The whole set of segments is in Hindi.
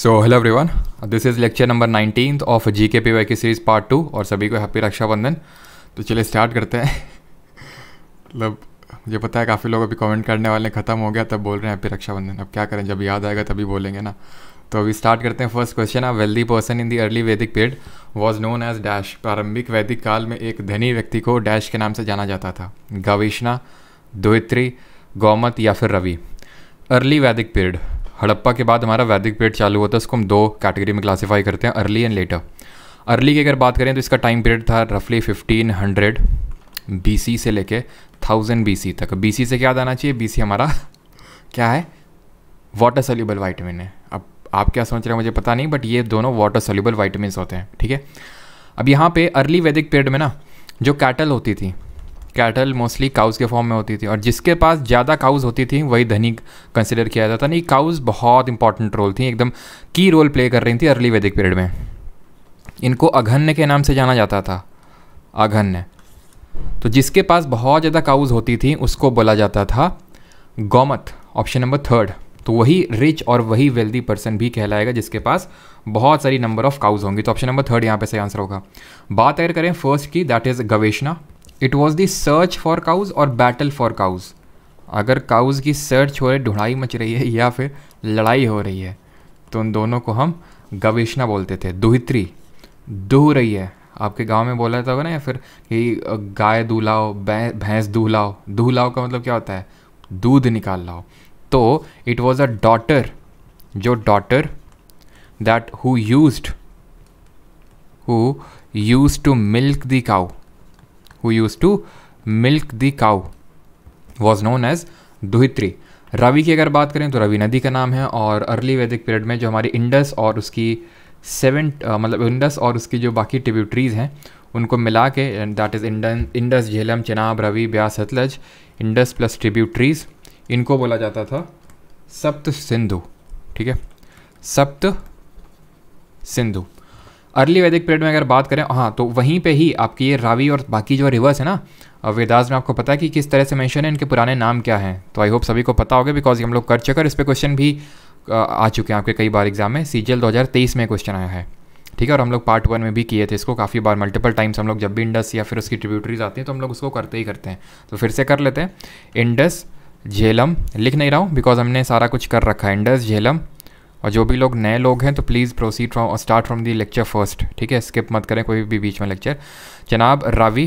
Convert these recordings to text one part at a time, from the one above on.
So hello everyone this is lecture number nineteen of G K P Y की सीरीज़ पार्ट टू और सभी को हैप्पी रक्षाबंधन तो चलिए स्टार्ट करते हैं मतलब मुझे पता है काफ़ी लोग अभी कमेंट करने वाले ख़त्म हो गया तब बोल रहे हैं हैप्पी रक्षाबंधन अब क्या करें जब याद आएगा तभी बोलेंगे ना तो अभी स्टार्ट करते हैं first question a wealthy person in the early Vedic period was known as dash प्रारंभिक वैदिक काल में एक धनी व्यक्ति को डैश के नाम से जाना जाता था गवेशना दोहित्री गौमत या फिर रवि अर्ली वैदिक पीरियड हड़प्पा के बाद हमारा वैदिक पीरियड चालू हुआ था उसको हम दो कैटेगरी में क्लासीफाई करते हैं अर्ली एंड लेटर अर्ली की अगर बात करें तो इसका टाइम पीरियड था रफली फिफ्टीन हंड्रेड बी से लेके थाउजेंड बी तक बी से क्या आना चाहिए बी हमारा क्या है वाटर सोल्यूबल वाइटमिन है अब आप क्या सोच रहे हैं मुझे पता नहीं बट ये दोनों वाटर सोल्यूबल वाइटमिन होते हैं ठीक है अब यहाँ पे अर्ली वैदिक पीरियड में ना जो कैटल होती थी कैटल मोस्टली काउज के फॉर्म में होती थी और जिसके पास ज़्यादा काउज होती थी वही धनी कंसिडर किया जाता था नहीं काउज बहुत इंपॉर्टेंट रोल थी एकदम की रोल प्ले कर रही थी अर्ली वैदिक पीरियड में इनको अघन्य के नाम से जाना जाता था अघन्य तो जिसके पास बहुत ज़्यादा काउज होती थी उसको बोला जाता था गौमत ऑप्शन नंबर थर्ड तो वही रिच और वही वेल्दी पर्सन भी कहलाएगा जिसके पास बहुत सारी नंबर ऑफ काउज होंगी तो ऑप्शन नंबर थर्ड यहाँ पे सही आंसर होगा बात अगर करें फर्स्ट की दैट इज़ गवेशना it was the search for cows और बैटल फॉर काउज अगर काउज की सर्च हो रही ढुढ़ाई मच रही है या फिर लड़ाई हो रही है तो उन दोनों को हम गवेशना बोलते थे दुहित्री दूह रही है आपके गांव में बोला था ना या फिर कि गाय दूलाओ भैंस दूलाओ दूलाओ का मतलब क्या होता है दूध निकाल लाओ तो इट वॉज अ डॉटर जो daughter that who use who use to milk the cow who used to milk the cow was known as दुहित्री रवि की अगर बात करें तो रवि नदी का नाम है और अर्ली वैदिक पीरियड में जो हमारी इंडस और उसकी सेवन मतलब इंडस और उसकी जो बाकी ट्रिब्यूटरीज हैं उनको मिला के दैट इज़ इंडन Indus Jhelum Chenab Ravi Beas Sutlej Indus plus tributaries इनको बोला जाता था सप्त सिंधु ठीक है सप्त सिंधु अर्ली वैदिक पीरियड में अगर बात करें हाँ तो वहीं पे ही आपकी ये रावी और बाकी जो रिवर्स है ना वेदास में आपको पता है कि किस तरह से मेंशन है इनके पुराने नाम क्या हैं तो आई होप सभी को पता होगा बिकॉज हम लोग कर चुके और इस पर क्वेश्चन भी आ चुके हैं आपके कई बार एग्जाम में सी दो हज़ार तेईस में क्वेश्चन आया है ठीक है और हम लोग पार्ट वन में भी किए थे इसको काफ़ी बार मल्टीपल टाइम्स हम लोग जब भी इंडस या फिर उसकी ट्रिब्यूटरीज आती हैं तो हम लोग उसको करते ही करते हैं तो फिर से कर लेते हैं इंडस झेलम लिख नहीं रहा हूँ बिकॉज हमने सारा कुछ कर रखा है इंडस झेलम और जो भी लोग नए लोग हैं तो please proceed from start from the lecture first ठीक है स्किप मत करें कोई भी बीच में लेक्चर जनाब रावी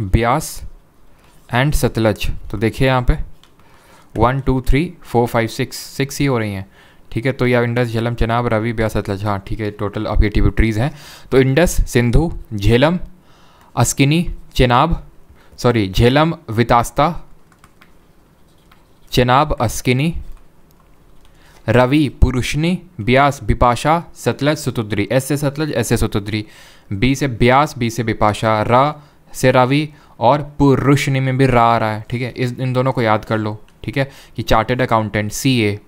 ब्यास एंड सतलज तो देखिए यहाँ पे one two three four five six six ही हो रही हैं ठीक है तो या इंडस झेलम चनाब रवि ब्यास सतलज हाँ ठीक है टोटल आपके ट्रीज हैं तो Indus Sindhu Jhelum Askini Chenab sorry Jhelum Vitasta Chenab Askini Ravi Purushni Beas Bipasha Sutlej Sutudri S से सतलज एस से सुतुद्री बी से ब्यास बी से बिपाशा रा से रवि और पुरुषनी में भी रा आ रहा है ठीक है इस इन दोनों को याद कर लो ठीक है कि चार्टेड अकाउंटेंट सी ए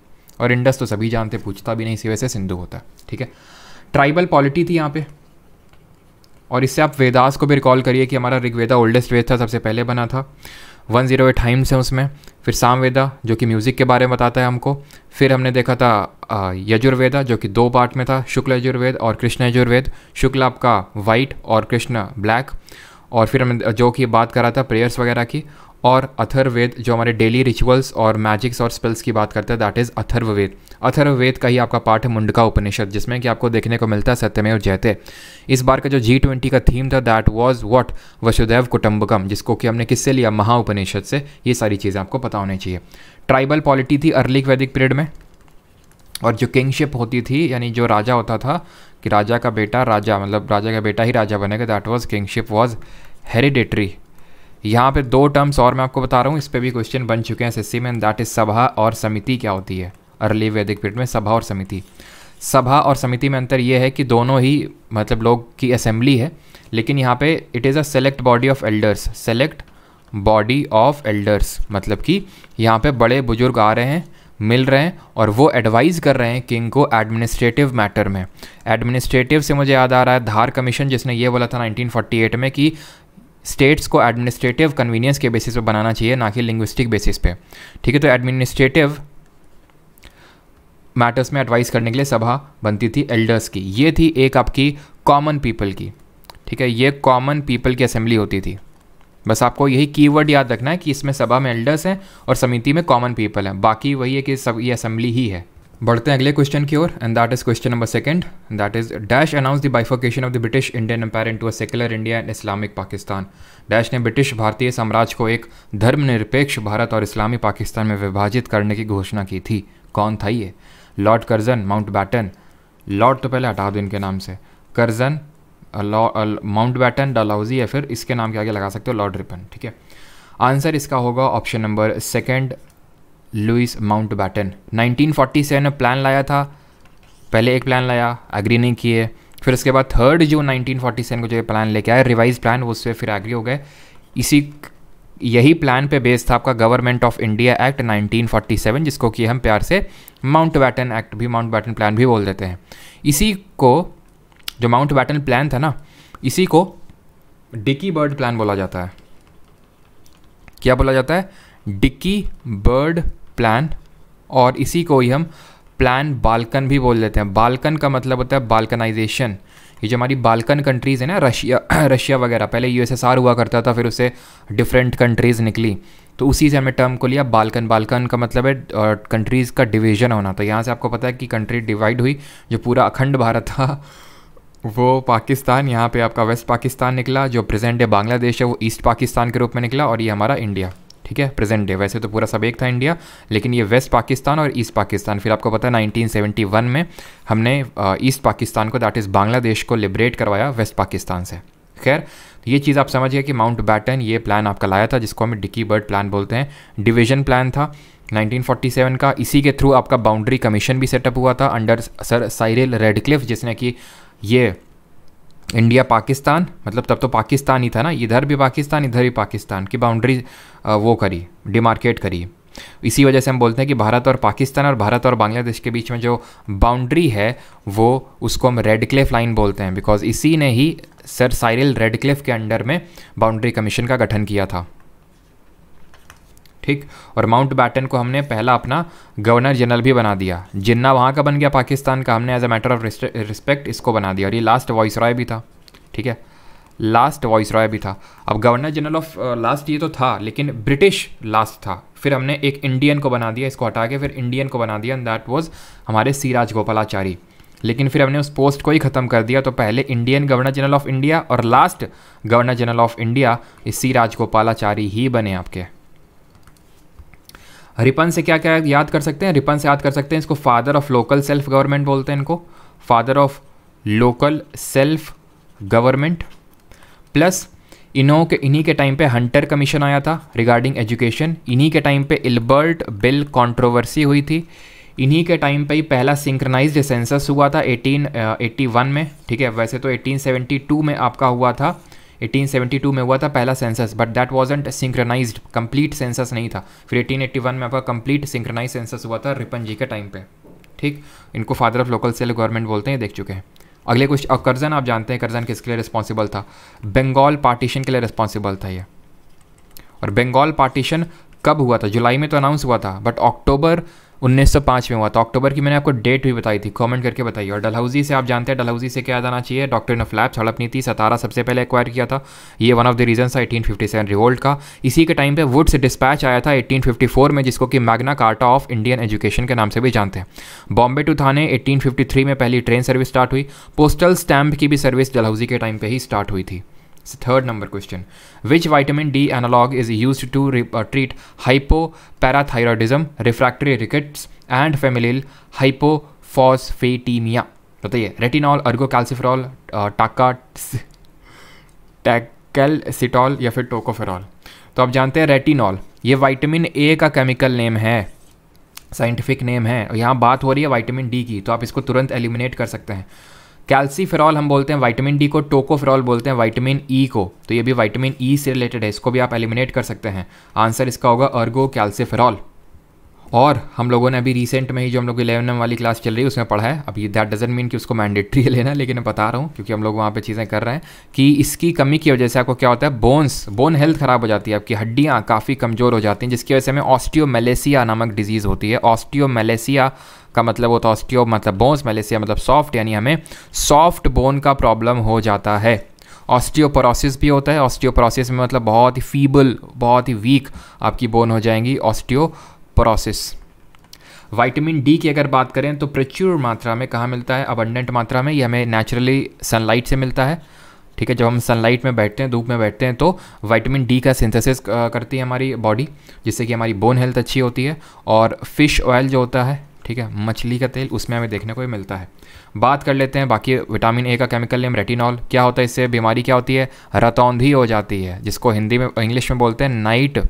और इंडस तो सभी जानते पूछता भी नहीं इसी वजह से सिंधु होता है ठीक है ट्राइबल पॉलिटी थी यहाँ पे और इससे आप वेदास को भी रिकॉल करिए कि हमारा ऋग्वेदा ओल्डेस्ट वेद था सबसे पहले बना था वन ज़ीरो एट हाइम्स हैं उसमें फिर सामवेदा जो कि म्यूज़िक के बारे में बताता है हमको फिर हमने देखा था यजुर्वेदा जो कि दो पार्ट में था शुक्ल यजुर्वेद और कृष्ण यजुर्वेद शुक्ल आपका वाइट और कृष्ण ब्लैक और फिर हमने जो कि बात करा था प्रेयर्स वगैरह की और अथर्ववेद जो हमारे डेली रिचुअल्स और मैजिक्स और स्पेल्स की बात करते हैं दैट इज़ अथर्ववेद अथर्ववेद का ही आपका पाठ है मुंडका उपनिषद जिसमें कि आपको देखने को मिलता है सत्यमेव जयते इस बार का जो जी ट्वेंटी का थीम था that was what Vasudhaiva Kutumbakam जिसको कि हमने किससे लिया महाउपनिषद से ये सारी चीज़ें आपको पता होनी चाहिए ट्राइबल पॉलिटी थी अर्ली वैदिक पीरियड में और जो किंगशिप होती थी यानी जो राजा होता था कि राजा का बेटा राजा मतलब राजा का बेटा ही राजा बनेगा that was kingship was hereditary यहाँ पे दो टर्म्स और मैं आपको बता रहा हूँ इस पर भी क्वेश्चन बन चुके हैं एस में दैट इज सभा और समिति क्या होती है अर्ली वैदिक पीरियड में सभा और समिति सभा और समिति में अंतर यह है कि दोनों ही मतलब लोग की असेंबली है लेकिन यहाँ पे it is a select body of elders select body of elders मतलब कि यहाँ पे बड़े बुजुर्ग आ रहे हैं मिल रहे हैं और वो एडवाइस कर रहे हैं किंग को एडमिनिस्ट्रेटिव मैटर में एडमिनिस्ट्रेटिव से मुझे याद आ रहा है धार कमीशन जिसने ये बोला था 1948 में कि स्टेट्स को एडमिनिस्ट्रेटिव कन्वीनियंस के बेसिस पे बनाना चाहिए ना कि लिंग्विस्टिक बेसिस पे ठीक है तो एडमिनिस्ट्रेटिव मैटर्स में एडवाइस करने के लिए सभा बनती थी एल्डर्स की ये थी एक आपकी कॉमन पीपल की ठीक है ये कॉमन पीपल की असेंबली होती थी बस आपको यही कीवर्ड याद रखना है कि इसमें सभा में एल्डर्स हैं और समिति में कॉमन पीपल हैं बाकी वही है कि सब ये असेंबली ही है बढ़ते हैं अगले क्वेश्चन की ओर and that is question number second that is dash announce the bifurcation of the British Indian empire into a secular India and Islamic Pakistan dash ने ब्रिटिश भारतीय साम्राज्य को एक धर्मनिरपेक्ष भारत और इस्लामी पाकिस्तान में विभाजित करने की घोषणा की थी कौन था ये lord Curzon Mountbatten lord तो पहले हटा दो इनके नाम से कर्जन माउंट बैटन डलाउजी या फिर इसके नाम के आगे लगा सकते हो लॉर्ड रिपन ठीक है आंसर इसका होगा option number second Louis Mountbatten से ने प्लान लाया था पहले एक प्लान लाया एग्री नहीं किए फिर उसके बाद थर्ड जो 1947 को जो प्लान लेके आया रिवाइज प्लान उससे फिर एग्री हो गए इसी यही प्लान पे बेस्ड था आपका गवर्नमेंट ऑफ इंडिया एक्ट 1947 जिसको कि हम प्यार से माउंट बैटन एक्ट भी माउंट बैटन प्लान भी बोल देते हैं इसी को जो माउंट बैटन प्लान था ना इसी को डिकी बर्ड प्लान बोला जाता है क्या बोला जाता है डिकी बर्ड प्लान और इसी को ही हम प्लान बालकन भी बोल देते हैं बालकन का मतलब होता है बालकनाइजेशन ये जो हमारी बालकन कंट्रीज़ है ना रशिया रशिया वगैरह पहले यूएसएसआर हुआ करता था फिर उससे डिफरेंट कंट्रीज़ निकली तो उसी से हमने टर्म को लिया बालकन बालकन का मतलब है कंट्रीज़ का डिवीज़न होना तो यहाँ से आपको पता है कि कंट्री डिवाइड हुई जो पूरा अखंड भारत था वो पाकिस्तान यहाँ पे आपका वेस्ट पाकिस्तान निकला जो प्रेजेंट है बांग्लादेश है वो ईस्ट पाकिस्तान के रूप में निकला और ये हमारा इंडिया ठीक है प्रेजेंट डे वैसे तो पूरा सब एक था इंडिया लेकिन ये वेस्ट पाकिस्तान और ईस्ट पाकिस्तान फिर आपको पता है 1971 में हमने ईस्ट पाकिस्तान को दैट इज़ बांग्लादेश को लिबरेट करवाया वेस्ट पाकिस्तान से खैर तो ये चीज़ आप समझिए कि माउंट बैटन ये प्लान आपका लाया था जिसको हमें डिकी बर्ड प्लान बोलते हैं डिवीजन प्लान था 1947 का इसी के थ्रू आपका बाउंड्री कमीशन भी सेटअप हुआ था अंडर सर साइरिल रेडक्लिफ जिसने कि ये इंडिया पाकिस्तान मतलब तब तो पाकिस्तान ही था ना इधर भी पाकिस्तान इधर भी पाकिस्तान की बाउंड्री वो करी डिमार्केट करी इसी वजह से हम बोलते हैं कि भारत और पाकिस्तान और भारत और बांग्लादेश के बीच में जो बाउंड्री है वो उसको हम रेड क्लेफ लाइन बोलते हैं बिकॉज इसी ने ही सर साइरिल रेड क्लेफ के अंडर में बाउंड्री कमीशन का गठन किया था ठीक और माउंट बैटन को हमने पहला अपना गवर्नर जनरल भी बना दिया जिन्ना वहाँ का बन गया पाकिस्तान का हमने as a matter of respect इसको बना दिया और ये लास्ट वॉइस रॉय भी था ठीक है लास्ट वॉइस रॉय भी था अब गवर्नर जनरल ऑफ लास्ट ये तो था लेकिन ब्रिटिश लास्ट था फिर हमने एक इंडियन को बना दिया इसको हटा के फिर इंडियन को बना दिया दैट वॉज हमारे सी गोपालाचारी लेकिन फिर हमने उस पोस्ट को ही ख़त्म कर दिया तो पहले Indian governor general of India और last governor general of India इसी राजगोपालाचारी ही बने आपके रिपन से क्या क्या याद कर सकते हैं रिपन से याद कर सकते हैं इसको father of local self government बोलते हैं इनको father of local self government plus इन्हों के इन्हीं के टाइम पे हंटर कमीशन आया था रिगार्डिंग एजुकेशन इन्हीं के टाइम पे इल्बर्ट बिल कंट्रोवर्सी हुई थी इन्हीं के टाइम पे ही पहला सिंक्रनाइज्ड सेंसस हुआ था 1881 uh, में ठीक है वैसे तो 1872 में आपका हुआ था 1872 में हुआ था पहला census but that wasn't synchronize complete census नहीं था फिर 1881 में आपका कंप्लीट सिंक्रनाइज सेंसस हुआ था रिपन जी के टाइम पे ठीक इनको father of local self government बोलते हैं देख चुके हैं अगले कुछ और कर्जन आप जानते हैं कर्जन किसके लिए रिस्पॉन्सिबल था बंगाल पार्टीशन के लिए रिस्पॉन्सिबल था ये और बंगाल पार्टीशन कब हुआ था जुलाई में तो अनाउंस हुआ था बट अक्टूबर 1905 में हुआ था अक्टूबर की मैंने आपको डेट भी बताई थी कमेंट करके बताइए और डलहौजी से आप जानते हैं डलहौजी से क्या जाना चाहिए डॉक्टर ने फ्लैप हड़प नीति सतारा सबसे पहले एक्वायर किया था ये वन ऑफ द रीजन था एटीन रिवोल्ट का इसी के टाइम पर वुड्स डिस्पैच आया था एटीन में जिसको कि Magna Carta of Indian education के नाम से भी जानते हैं बॉम्बे टू थाने एटीन में पहली ट्रेन सर्विस स्टार्ट हुई पोस्टल स्टैम्प की भी सर्विस डलहौजी के टाइम पर ही स्टार्ट हुई थी third number question which vitamin d analog is used to uh, treat hypoparathyroidism refractory rickets and familial hypophosphatemia बताइए रेटिनॉल अर्गोकैल्सिफेरॉल टाका टैकलसिटॉल या फिर टोकोफेरॉल तो आप जानते हैं रेटिनॉल ये विटामिन ए का केमिकल नेम है साइंटिफिक नेम है यहाँ बात हो रही है विटामिन डी की तो आप इसको तुरंत एलिमिनेट कर सकते हैं कैल्सीफेरॉल हम बोलते हैं वाइटामिन डी को टोकोफेरॉल बोलते हैं वाइटामिन ई e को तो ये भी वाइटामिन ई e से रिलेटेड है इसको भी आप एलिमिनेट कर सकते हैं आंसर इसका होगा अर्गो कैल्सीफेरॉल और हम लोगों ने अभी रिसेंट में ही जो हम लोग इलेवन वाली क्लास चल रही है उसमें पढ़ा है अभी दैट डजेंट मीन कि उसको मैंडेट्री है लेना लेकिन मैं बता रहा हूँ क्योंकि हम लोग वहाँ पे चीज़ें कर रहे हैं कि इसकी कमी की वजह से आपको क्या होता है बोन्स बोन हेल्थ ख़राब हो जाती है आपकी हड्डियाँ काफ़ी कमज़ोर हो जाती हैं जिसकी वजह से हमें ऑस्टियोमेलेसिया नामक डिजीज़ होती है ऑस्टियोमेलेसिया का मतलब होता है ऑस्टियो मतलब बोन्स मेलेसिया मतलब सॉफ्ट यानी हमें सॉफ्ट बोन का प्रॉब्लम हो जाता है ऑस्टियोपोरोसिस भी होता है ऑस्टियोपोरोसिस में मतलब बहुत ही फीबल बहुत ही वीक आपकी बोन हो जाएंगी ऑस्टियो प्रोसेस विटामिन डी की अगर बात करें तो प्रचुर मात्रा में कहाँ मिलता है अबंडेंट मात्रा में ये हमें नेचुरली सनलाइट से मिलता है ठीक है जब हम सनलाइट में बैठते हैं धूप में बैठते हैं तो विटामिन डी का सिंथेसिस करती है हमारी बॉडी जिससे कि हमारी बोन हेल्थ अच्छी होती है और फिश ऑयल जो होता है ठीक है मछली का तेल उसमें हमें देखने को मिलता है बात कर लेते हैं बाकी विटामिन ए का केमिकल नेम रेटिनॉल क्या होता है इससे बीमारी क्या होती है रतौंधी हो जाती है जिसको हिंदी में इंग्लिश में बोलते हैं नाइट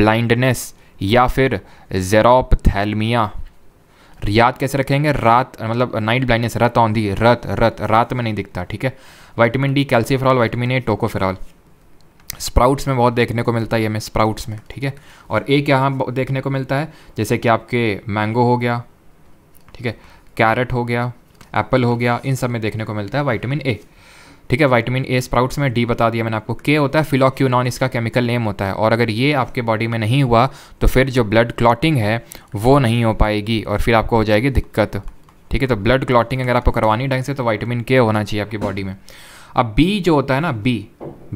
ब्लाइंडनेस या फिर जेरोपथैलमिया याद कैसे रखेंगे रात मतलब नाइट ब्लाइंडनेस रत ऑन दी रत रत रात में नहीं दिखता ठीक है vitamin D calciferol vitamin A tocopherol sprouts में बहुत देखने को मिलता है ये हमें स्प्राउट्स में ठीक है और एक यहाँ देखने को मिलता है जैसे कि आपके मैंगो हो गया ठीक है कैरेट हो गया एप्पल हो गया इन सब में देखने को मिलता है वाइटामिन ए ठीक है वाइटामिन ए स्प्राउट्स में डी बता दिया मैंने आपको के होता है फिलोक्यूनॉन इसका केमिकल नेम होता है और अगर ये आपके बॉडी में नहीं हुआ तो फिर जो ब्लड क्लॉटिंग है वो नहीं हो पाएगी और फिर आपको हो जाएगी दिक्कत ठीक है तो ब्लड क्लॉटिंग अगर आपको करवानी ढंग से तो वाइटामिन के होना चाहिए आपकी बॉडी में अब बी जो होता है ना बी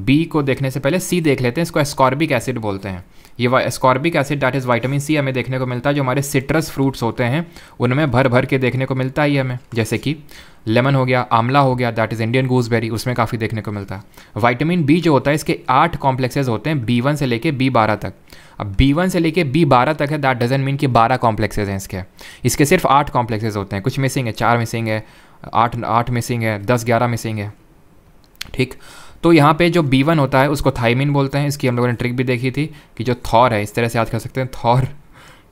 बी को देखने से पहले सी देख लेते हैं इसको एस्कॉर्बिक एसिड बोलते हैं ये ascorbic acid that is vitamin C हमें देखने को मिलता है जो हमारे सिट्रस फ्रूट्स होते हैं उनमें भर भर के देखने को मिलता है ये हमें जैसे कि लेमन हो गया आमला हो गया दैट इज़ इंडियन गूसबेरी उसमें काफ़ी देखने को मिलता है वाइटामिन बी जो होता है इसके आठ कॉम्प्लेक्सेज होते हैं बी वन से लेके बी बारह तक अब बी वन से लेके बी बारह तक है दैट डजन मीन कि बारह कॉम्प्लेक्सेज हैं इसके इसके सिर्फ आठ कॉम्प्लेक्सेज होते हैं कुछ मिसिंग है चार मिसिंग है आठ आठ मिसिंग है दस ग्यारह मिसिंग है ठीक तो यहाँ पे जो बी वन होता है उसको थाइमिन बोलते हैं इसकी हम लोगों ने ट्रिक भी देखी थी कि जो थॉर है इस तरह से याद कर सकते हैं थॉर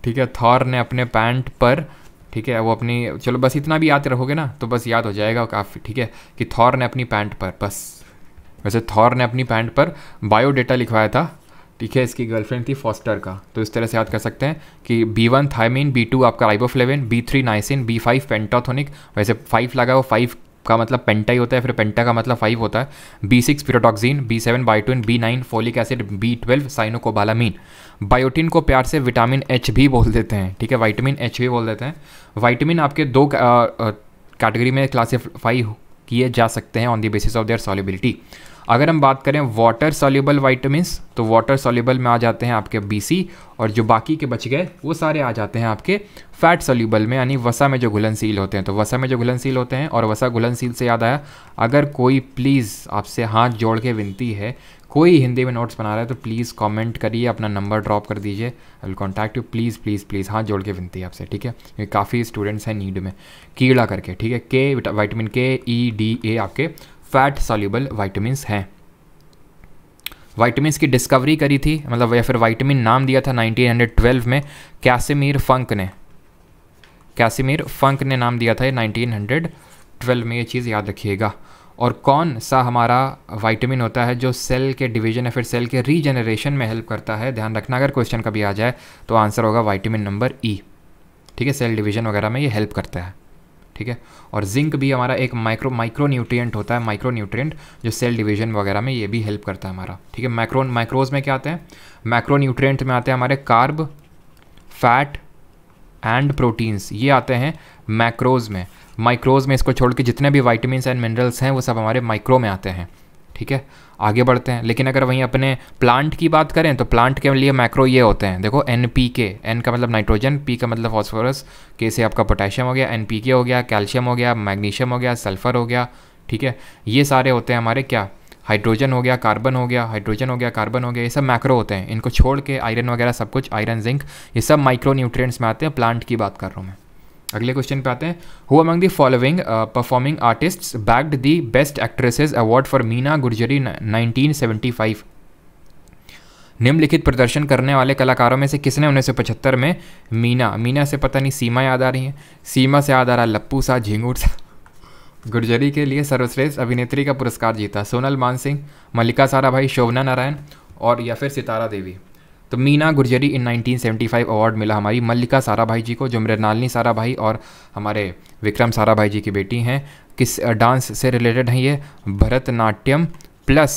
ठीक है थॉर ने अपने पैंट पर ठीक है वो अपनी चलो बस इतना भी याद रहोगे ना तो बस याद हो जाएगा काफ़ी ठीक है कि थॉर ने अपनी पैंट पर बस वैसे थॉर ने अपनी पैंट पर बायोडेटा लिखवाया था ठीक है इसकी गर्लफ्रेंड थी फॉस्टर का तो इस तरह से याद कर सकते हैं कि B one thiamine B two आपका riboflavin B three niacin B five pantothenic वैसे फाइव लगा वो फाइव का मतलब पेंटा ही होता है फिर पेंटा का मतलब फाइव होता है B six pyridoxine B seven biotin B nine folic acid B twelve cyanocobalamin biotin को प्यार से विटामिन एच भी बोल देते हैं ठीक है वाइटामिन एच भी बोल देते हैं वाइटामिन आपके दो कैटेगरी में क्लासीफाई किए जा सकते हैं on the basis of their solubility अगर हम बात करें वाटर सॉल्यूबल वाइटामिन तो वाटर सॉल्यूबल में आ जाते हैं आपके बी और जो बाकी के बच गए वो सारे आ जाते हैं आपके फैट सॉल्यूबल में यानी वसा में जो घुलनशील होते हैं तो वसा में जो घुलनशील होते हैं और वसा घुलनशील से याद आया अगर कोई प्लीज़ आपसे हाथ जोड़ के विनती है कोई हिंदी में नोट्स बना रहा है तो प्लीज़ कमेंट करिए अपना नंबर ड्रॉप कर दीजिए I will contact you please please please हाँ जोड़ के विनती है आपसे ठीक है क्योंकि काफ़ी स्टूडेंट्स हैं नीड में कीड़ा करके ठीक है के वाइटामिन के ई डी ए आपके फैट सॉल्यूबल वाइटमिन हैं वाइटमिन की डिस्कवरी करी थी मतलब या फिर वाइटमिन नाम दिया था 1912 में कैसेमिर फंक ने कैसीमीर फंक ने नाम दिया था 1912 में ये चीज़ याद रखिएगा और कौन सा हमारा वाइटमिन होता है जो सेल के डिवीजन या फिर सेल के रीजनरेशन में हेल्प करता है ध्यान रखना अगर क्वेश्चन कभी आ जाए तो आंसर होगा वाइटमिन नंबर ई ठीक है सेल डिवीजन वगैरह में ये हेल्प करता है ठीक है और जिंक भी हमारा एक माइक्रो माइक्रो न्यूट्रियट होता है माइक्रो न्यूट्रियट जो सेल डिवीजन वगैरह में ये भी हेल्प करता है हमारा ठीक है माइक्रो माइक्रोज में क्या आते हैं माइक्रो न्यूट्रियट में आते हैं हमारे कार्ब फैट एंड प्रोटीन्स ये आते हैं मैक्रोज में माइक्रोज में इसको छोड़ के जितने भी वाइटमिन एंड मिनरल्स हैं वो सब हमारे माइक्रो में आते हैं ठीक है आगे बढ़ते हैं लेकिन अगर वहीं अपने प्लांट की बात करें तो प्लांट के लिए मैक्रो ये होते हैं देखो एन पी के एन का मतलब नाइट्रोजन पी का मतलब फॉस्फोरस के से आपका पोटेशियम हो गया एन पी के हो गया कैल्शियम हो गया मैग्नीशियम हो गया सल्फर हो गया ठीक है ये सारे होते हैं हमारे क्या हाइड्रोजन हो गया कार्बन हो गया हाइड्रोजन हो गया कार्बन हो गया ये सब मैक्रो होते हैं इनको छोड़ के आयरन वगैरह सब कुछ आयरन जिंक ये सब माइक्रो न्यूट्रिएंट्स में आते हैं प्लांट की बात कर रहा हूँ मैं अगले क्वेश्चन पे आते हैं who among the following performing artist bagged the best actresses award for Meena Gurjari 1975 निम्नलिखित प्रदर्शन करने वाले कलाकारों में से किसने उन्नीस सौ पचहत्तर में मीना मीना से पता नहीं सीमा याद आ रही है सीमा से याद आ रहा लप्पू सा झिंगूर सा गुर्जरी के लिए सर्वश्रेष्ठ अभिनेत्री का पुरस्कार जीता सोनल मान सिंह मल्लिका सारा भाई शोभना नारायण और या फिर सितारा देवी तो मीना गुर्जरी इन 1975 अवार्ड मिला हमारी मल्लिका सारा भाई जी को जो मृणालिनी सारा भाई और हमारे विक्रम सारा भाई जी की बेटी हैं किस डांस से रिलेटेड हैं ये भरतनाट्यम प्लस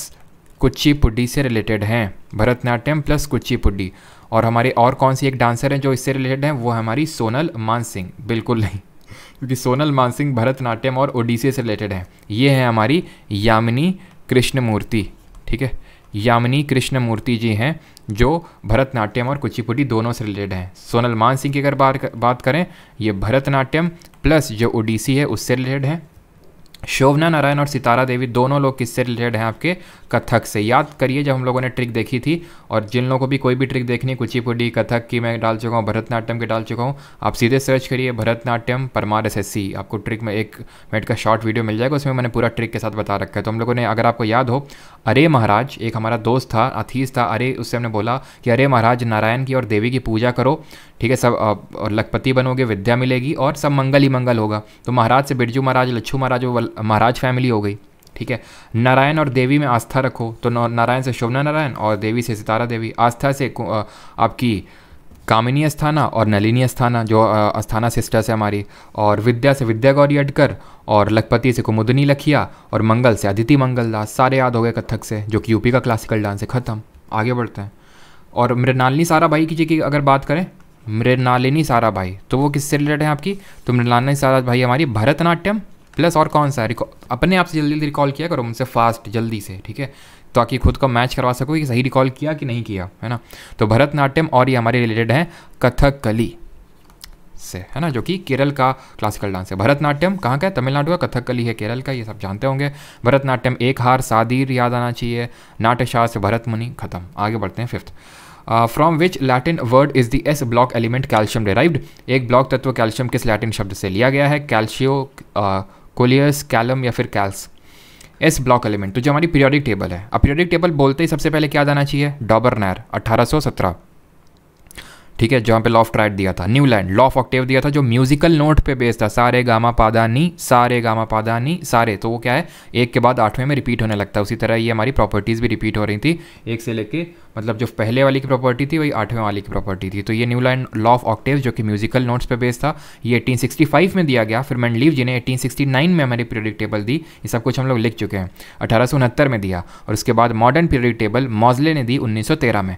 कुचिपुडी से रिलेटेड हैं भरतनाट्यम प्लस कुचिपुडी और हमारे और कौन सी एक डांसर हैं जो इससे रिलेटेड हैं वो हमारी सोनल मानसिंह बिल्कुल नहीं क्योंकि सोनल मानसिंह भरतनाट्यम और ओडिसी से रिलेटेड हैं ये हैं हमारी यामिनी कृष्णमूर्ति ठीक है यामिनी कृष्णमूर्ति जी हैं जो भरतनाट्यम और कुचिपुड़ी दोनों से रिलेटेड हैं सोनल मान सिंह की अगर बात करें ये भरतनाट्यम प्लस जो ओडिसी है उससे रिलेटेड हैं शोभना नारायण और सितारा देवी दोनों लोग किससे रिलेटेड हैं आपके कथक से याद करिए जब हम लोगों ने ट्रिक देखी थी और जिन लोगों को भी कोई भी ट्रिक देखनी कुचिपुडी कथक की मैं डाल चुका हूँ भरतनाट्यम की डाल चुका हूँ आप सीधे सर्च करिए भरतनाट्यम परमार एस आपको ट्रिक में एक मिनट का शॉर्ट वीडियो मिल जाएगा उसमें मैंने पूरा ट्रिक के साथ बता रखा है तो हम लोगों ने अगर आपको याद हो अरे महाराज एक हमारा दोस्त था अथीस था अरे उससे हमने बोला कि अरे महाराज नारायण की और देवी की पूजा करो ठीक है सब और लखपति बनोगे विद्या मिलेगी और सब मंगल ही मंगल होगा तो महाराज से बिरजू महाराज लच्छू महाराज महाराज फैमिली हो गई ठीक है नारायण और देवी में आस्था रखो तो नारायण से शोभना नारायण और देवी से सितारा देवी आस्था से आपकी कामिनी अस्थाना और नलिनी अस्थाना जो अस्थाना सिस्टर्स है हमारी और विद्या से विद्या गौरी अटकर और लखपति से कुमुदनी लखिया और मंगल से अदिति मंगल दास सारे याद हो गए कथक से जो कि यूपी का क्लासिकल डांस है ख़त्म आगे बढ़ते हैं और मृणालिनी सारा भाई की जी की अगर बात करें मृणालिनी सारा भाई तो वो किससे रिलेटेड है आपकी तो मृणालिनी सारा भाई हमारी भरतनाट्यम प्लस और कौन सा अपने आप से जल्दी जल्दी रिकॉल किया करो उनसे फास्ट जल्दी से ठीक है ताकि तो खुद का मैच करवा सको कि सही रिकॉल किया कि नहीं किया है ना तो भरतनाट्यम और ये हमारे रिलेटेड हैं कथकली से है ना जो कि केरल का क्लासिकल डांस है भरतनाट्यम कहाँ का है तमिलनाडु का कथकली है केरल का ये सब जानते होंगे भरतनाट्यम एक हार सादीर याद आना चाहिए नाट्यशास्त्र भरत मुनि खत्म आगे बढ़ते हैं fifth from which Latin word is the S block element calcium derived एक ब्लॉक तत्व कैल्शियम किस लैटिन शब्द से लिया गया है कैल्शियो कोलियस कैलम या फिर कैल्स एस ब्लॉक एलिमेंट तो जो हमारी पीरियोडिक टेबल है अब पीरियोडिक टेबल बोलते ही सबसे पहले क्या जाना चाहिए डॉबर नैर अट्ठारह ठीक है जहाँ पे लॉफ ट्राइट दिया था न्यू लैंड लॉफ ऑक्टेव दिया था जो म्यूजिकल नोट पे बेस्ड था सारे गामा पादानी सारे गामा पादानी सारे तो वो क्या है एक के बाद आठवें में रिपीट होने लगता है उसी तरह ये हमारी प्रॉपर्टीज़ भी रिपीट हो रही थी एक से लेके मतलब जो पहले वाली की प्रॉपर्टी थी वही आठवें वाली की प्रॉपर्टी थी तो ये Newlands law of octave जो कि म्यूजिकल नोट्स पे बेस्ड था ये 1865 में दिया गया फिर मैंडलीव लीव जिन्हें 1869 में हमारी पीरियडिक टेबल दी ये सब कुछ हम लोग लिख चुके हैं अठारह में दिया और उसके बाद मॉडर्न पीरियडिक टेबल मॉजले ने दी उन्नीस में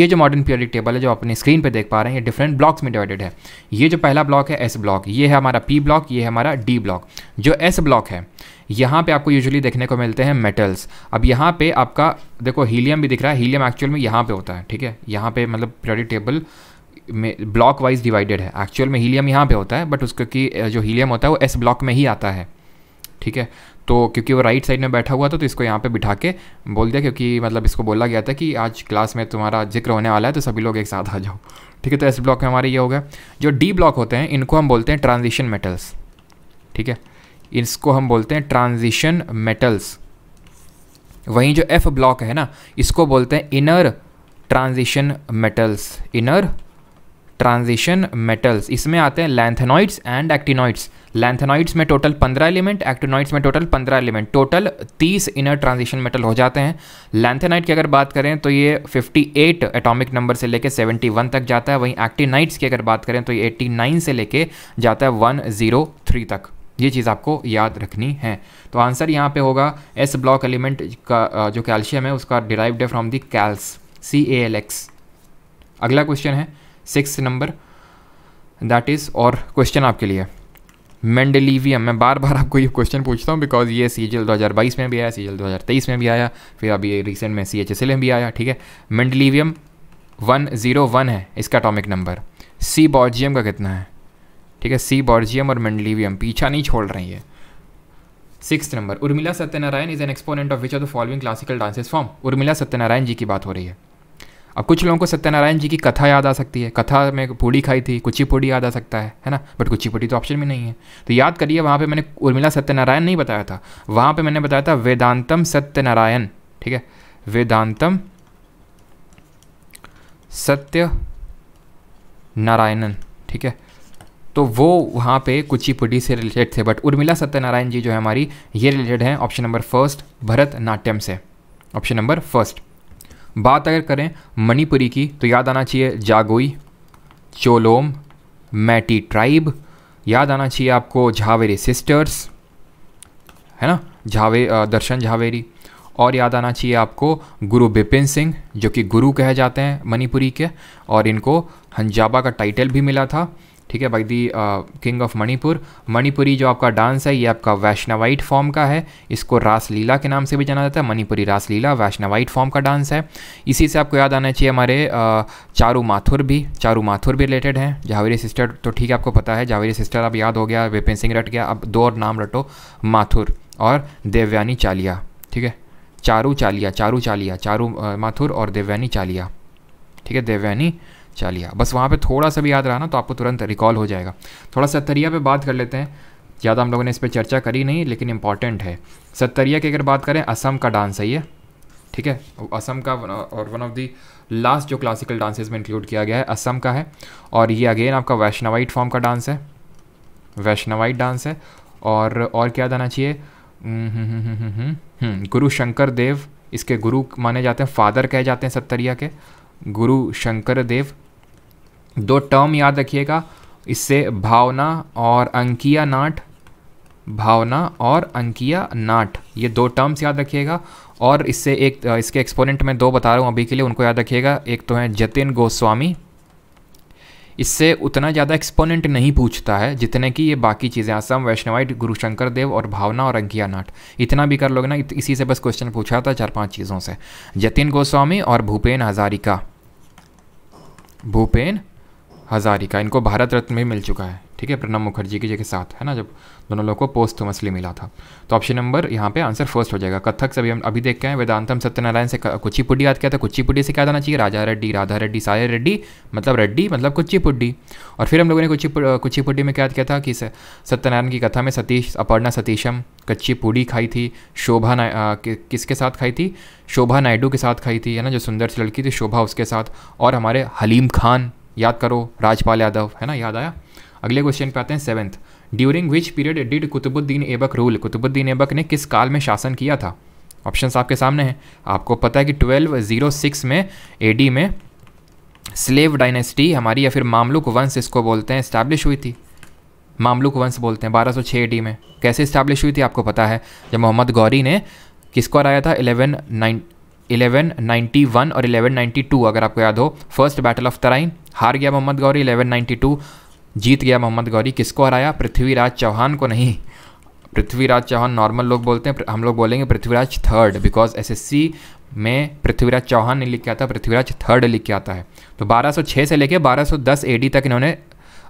ये जो मॉडर्न पीरियडिक टेबल है जो अपनी स्क्रीन पर देख पा रहे हैं ये डिफरेंट ब्लॉक्स में डिवाइडेड है ये जो पहला ब्लॉक है एस ब्लॉक ये है हमारा पी ब्लॉक ये है हमारा डी ब्लॉक जो एस ब्लॉक है यहाँ पे आपको यूजुअली देखने को मिलते हैं मेटल्स अब यहाँ पे आपका देखो हीलियम भी दिख रहा है हीलियम एक्चुअल में यहाँ पे होता है ठीक है यहाँ पे मतलब पीरियोडिक टेबल में ब्लॉक वाइज डिवाइडेड है एक्चुअल में हीलियम यहाँ पे होता है बट उसका कि जो हीलियम होता है वो एस ब्लॉक में ही आता है ठीक है तो क्योंकि वो राइट साइड में बैठा हुआ था तो इसको यहाँ पे बिठा के बोल दिया क्योंकि मतलब इसको बोला गया था कि आज क्लास में तुम्हारा जिक्र होने वाला है तो सभी लोग एक साथ आ जाओ ठीक है तो एस ब्लॉक में हमारे ये हो गया जो डी ब्लॉक होते हैं इनको हम बोलते हैं ट्रांजिशन मेटल्स ठीक है इसको हम बोलते हैं ट्रांजिशन मेटल्स वहीं जो एफ ब्लॉक है ना इसको बोलते हैं inner transition metals inner transition metals इसमें आते हैं लैंथेनॉइड्स एंड एक्टिनॉइड्स लैंथेनॉइड्स में टोटल पंद्रह एलिमेंट एक्टिनॉइड्स में टोटल पंद्रह एलिमेंट टोटल तीस इनर ट्रांजिशन मेटल हो जाते हैं लैंथेनाइट की अगर बात करें तो ये फिफ्टी एट एटॉमिक नंबर से लेकर सेवेंटी वन तक जाता है वहीं एक्टिनाइट्स की अगर बात करें तो ये एट्टी नाइन से लेके जाता है वन जीरो थ्री तक ये चीज़ आपको याद रखनी है तो आंसर यहाँ पे होगा एस ब्लॉक एलिमेंट का जो कैल्शियम है उसका डिराइव्ड है from the calx C A L X अगला क्वेश्चन है सिक्स नंबर दैट इज़ और क्वेश्चन आपके लिए मेंडलीवियम मैं बार बार आपको ये क्वेश्चन पूछता हूँ बिकॉज ये सी जल दो हज़ार बाईस में भी आया सी जल दो हज़ार तेईस में भी आया फिर अभी रिसेंट में सी एच एस एल में भी आया ठीक है मेंडलीवियम वन ज़ीरो वन है इसका अटोमिक नंबर सी बॉजियम का कितना है ठीक है सी बॉर्जियम और मंडलीवियम पीछा नहीं छोड़ रही है six number Urmila Satyanarayan is an exponent of which of the following classical dances form Urmila Satyanarayan ji की बात हो रही है अब कुछ लोगों को सत्यनारायण जी की कथा याद आ सकती है कथा में पूड़ी खाई थी पूड़ी याद आ सकता है है ना बट कुचिपुड़ी तो ऑप्शन में नहीं है तो याद करिए वहाँ पे मैंने उर्मिला सत्यनारायण नहीं बताया था वहाँ पे मैंने बताया था वेदांतम सत्यनारायण ठीक है वेदांतम सत्य नारायणन ठीक है तो वो वहाँ पे कुचिपुडी से रिलेटेड थे बट उर्मिला सत्यनारायण जी जो है हमारी ये रिलेटेड हैं ऑप्शन नंबर फर्स्ट भरतनाट्यम से ऑप्शन नंबर फर्स्ट बात अगर करें मणिपुरी की तो याद आना चाहिए जागोई चोलोम मैटी ट्राइब याद आना चाहिए आपको झावेरी सिस्टर्स है ना झावे दर्शन झावेरी और याद आना चाहिए आपको गुरु बिपिन सिंह जो कि गुरु कहे जाते हैं मणिपुरी के और इनको हंजाबा का टाइटल भी मिला था ठीक है by the king of Manipur Manipuri जो आपका डांस है ये आपका वैष्णवाइट फॉर्म का है इसको रासलीला के नाम से भी जाना जाता है मणिपुरी रासलीला वैष्णवाइट फॉर्म का डांस है इसी से आपको याद आना चाहिए हमारे uh, चारू माथुर भी चारू माथुर भी रिलेटेड हैं जावेरी सिस्टर तो ठीक है आपको पता है जावेरी सिस्टर अब याद हो गया विपिन सिंह रट गया अब दो और नाम रटो माथुर और देवयानी चालिया ठीक है चारू चालिया चारू चालिया चारू uh, माथुर और देवयानी चालिया ठीक है देवयानी चालिया बस वहाँ पे थोड़ा सा भी याद रहा ना तो आपको तुरंत रिकॉल हो जाएगा थोड़ा सत्तरिया पे बात कर लेते हैं ज़्यादा हम लोगों ने इस पर चर्चा करी नहीं लेकिन इंपॉर्टेंट है सत्तरिया की अगर बात करें असम का डांस है ये ठीक है असम का और वन ऑफ दी लास्ट जो क्लासिकल डांसेस में इंक्लूड किया गया है असम का है और ये अगेन आपका वैष्णवाइट फॉर्म का डांस है वैष्णवाइट डांस है और और क्या जाना चाहिए हम्म, हम्म, हम्म, गुरु शंकर देव इसके गुरु माने जाते हैं फादर कहे जाते हैं सत्तरिया के गुरु शंकर देव दो टर्म याद रखिएगा इससे भावना और अंकिया नाट भावना और अंकिया नाट ये दो टर्म्स याद रखिएगा और इससे एक इसके एक्सपोनेंट में दो बता रहा हूँ अभी के लिए उनको याद रखिएगा एक तो है जतिन गोस्वामी इससे उतना ज़्यादा एक्सपोनेंट नहीं पूछता है जितने कि ये बाकी चीज़ें असम वैष्णवाइट गुरु शंकर देव और भावना और अंकिया नाट इतना भी कर लोगे ना इसी से बस क्वेश्चन पूछा था चार पांच चीज़ों से जतिन गोस्वामी और भूपेन हजारिका भूपेन हज़ारिका इनको भारत रत्न भी मिल चुका है ठीक है प्रणब मुखर्जी की जगह के साथ है ना जब दोनों लोगों को पोस्ट तो मसली मिला था तो ऑप्शन नंबर यहाँ पे आंसर फर्स्ट हो जाएगा कथक से अभी हम अभी देख के हैं वेदांतम सत्यनारायण से कुचिपुडी याद किया था कुचिपुडी से क्या जाना चाहिए राजा रेड्डी राधा रेड्डी साय रेड्डी मतलब रेड्डी मतलब कुचिपुडी और फिर हम लोगों ने कुछ कुचिपुडी में क्या याद किया था कि सत्यनारायण की कथा में सतीश अपर्णा सतीशम कच्ची पुडी खाई थी शोभा कि, किसके साथ खाई थी शोभा नायडू के साथ खाई थी है ना जो सुंदर सी लड़की थी शोभा उसके साथ और हमारे हलीम खान याद करो राजपाल यादव है ना याद आया अगले क्वेश्चन पे आते हैं seventh during which period did Qutbuddin Aibak rule Qutbuddin Aibak ने किस काल में शासन किया था ऑप्शंस आपके सामने हैं आपको पता है कि 1206 में एडी में स्लेव डायनेस्टी हमारी या फिर मामलुक वंश इसको बोलते हैं इस्टेब्लिश हुई थी मामलुक वंश बोलते हैं 1206 एडी में कैसे इस्टेब्लिश हुई थी आपको पता है जब मोहम्मद गौरी ने किसको हराया था एलेवन नाइन 1191 और 1192 अगर आपको याद हो फर्स्ट बैटल ऑफ तराइन हार गया मोहम्मद गौरी 1192 जीत गया मोहम्मद गौरी किसको हराया पृथ्वीराज चौहान को नहीं पृथ्वीराज चौहान नॉर्मल लोग बोलते हैं हम लोग बोलेंगे पृथ्वीराज थर्ड बिकॉज एसएससी में पृथ्वीराज चौहान ने लिख के आता पृथ्वीराज थर्ड लिख के आता है तो 1206 से लेकर 1210 एडी तक इन्होंने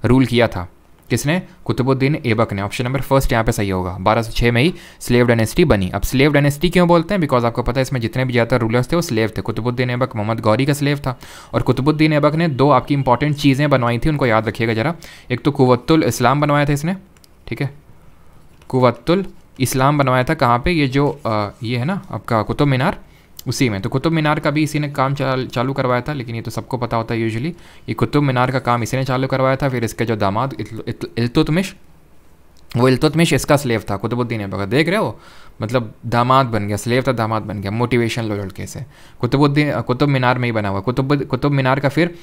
रूल किया था किसने कुतुबुद्दीन ऐबक ने ऑप्शन नंबर फर्स्ट यहाँ पे सही होगा 1206 में ही स्लेव डायनेस्टी बनी अब स्लेव डायनेस्टी क्यों बोलते हैं बिकॉज आपको पता है इसमें जितने भी ज़्यादातर रूलर्स थे वो स्लेव थे कुतुबुद्दीन ऐबक मोहम्मद गौरी का स्लेव था और कुतुबुद्दीन ऐबक ने दो आपकी इंपॉर्टेंट चीज़ें बनवाई थी उनको याद रखिएगा जरा एक तो कुवतुल इस्लाम बनवाया था इसने ठीक है कुवतुल इस्लाम बनवाया था कहाँ पर ये जो आ, ये है ना आपका कुतुब मीनार उसी में तो कुतुब मीनार का भी इसी ने काम चाल, चालू करवाया था लेकिन ये तो सबको पता होता है यूजुअली ये कुतुब मीनार का काम इसी ने चालू करवाया था फिर इसके जो दामाद इल्तुतमिश वो इल्तुतमिश इसका स्लेव था कुतुबुद्दीन ऐबक देख रहे हो मतलब दामाद बन गया स्लेव था दामाद बन गया मोटिवेशन लो लड़के से कुतुबुद्दीन कुतुब मीनार में ही बना हुआ कुतुब कुतुब मीनार का फिर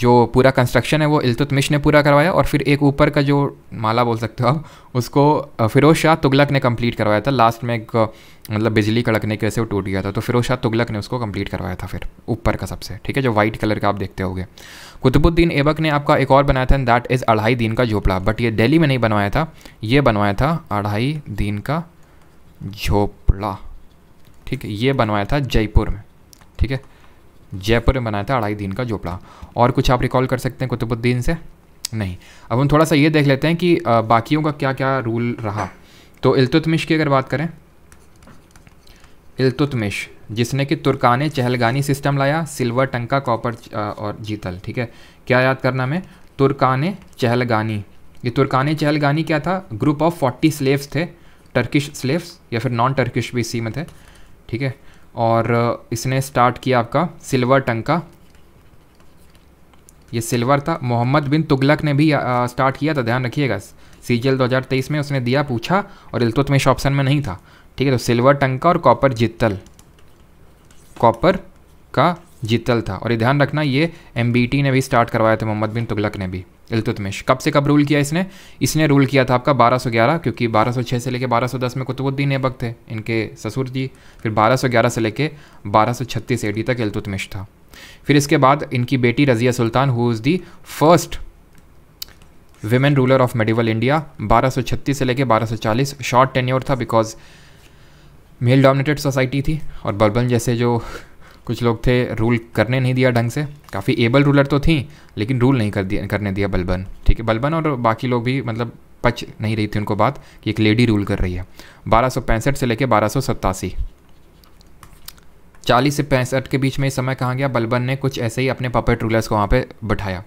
जो पूरा कंस्ट्रक्शन है वो इल्तुतमिश ने पूरा करवाया और फिर एक ऊपर का जो माला बोल सकते हो आप उसको फिरोज शाह तुगलक ने कंप्लीट करवाया था लास्ट में एक मतलब बिजली कड़कने की वजह से वो टूट गया था तो फिरोज शाह तुगलक ने उसको कंप्लीट करवाया था फिर ऊपर का सबसे ठीक है जो वाइट कलर का आप देखते होगे कुतुबुद्दीन ऐबक ने आपका एक और बनाया था दैट इज़ अढ़ाई दिन का झोपड़ा बट ये दिल्ली में नहीं बनवाया था ये बनवाया था अढ़ाई दिन का झोपड़ा ठीक है ये बनवाया था जयपुर में ठीक है जयपुर में बनाया था अढ़ाई दिन का झोपड़ा और कुछ आप रिकॉल कर सकते हैं कुतुबुद्दीन से नहीं अब हम थोड़ा सा ये देख लेते हैं कि बाकियों का क्या क्या रूल रहा तो इल्तुतमिश की अगर बात करें इल्तुतमिश जिसने कि तुर्काने चहलगानी सिस्टम लाया सिल्वर टंका कॉपर और जीतल ठीक है क्या याद करना मैं तुर्काने चहलगानी ये तुर्काने चहलगानी क्या था ग्रुप ऑफ फोर्टी स्लेव्स थे टर्किश स्लेव्स या फिर नॉन टर्किश भी इसी में थे ठीक है और इसने स्टार्ट किया आपका सिल्वर टंका ये सिल्वर था मोहम्मद बिन तुगलक ने भी आ, स्टार्ट किया था ध्यान रखिएगा सीजल 2023 में उसने दिया पूछा और इल्तुतमिश ऑप्शन में नहीं था ठीक है तो सिल्वर टंका और कॉपर जितल कॉपर का जितल था और ये ध्यान रखना ये एम ने भी स्टार्ट करवाया था मोहम्मद बिन तुगलक ने भी इल्तुतमिश कब से कब रूल किया इसने इसने रूल किया था आपका 1211 क्योंकि 1206 से लेके 1210 में कुतुबुद्दीन एबक थे इनके ससुर जी फिर 1211 से लेके 1236 एडी तक इल्तुतमिश था फिर इसके बाद इनकी बेटी Razia Sultan who is the first women ruler of medieval India 1236 से लेके 1240 शॉर्ट टेन्योर था बिकॉज मेल डोमिनेटेड सोसाइटी थी और बर्बन जैसे जो कुछ लोग थे रूल करने नहीं दिया ढंग से काफ़ी एबल रूलर तो थी लेकिन रूल नहीं कर दिया करने दिया बलबन ठीक है बलबन और बाकी लोग भी मतलब पच नहीं रही थी उनको बात कि एक लेडी रूल कर रही है बारह से लेकर बारह चालीस से पैंसठ के बीच में इस समय कहाँ गया बलबन ने कुछ ऐसे ही अपने पपेट रूलर्स को वहाँ पे बैठाया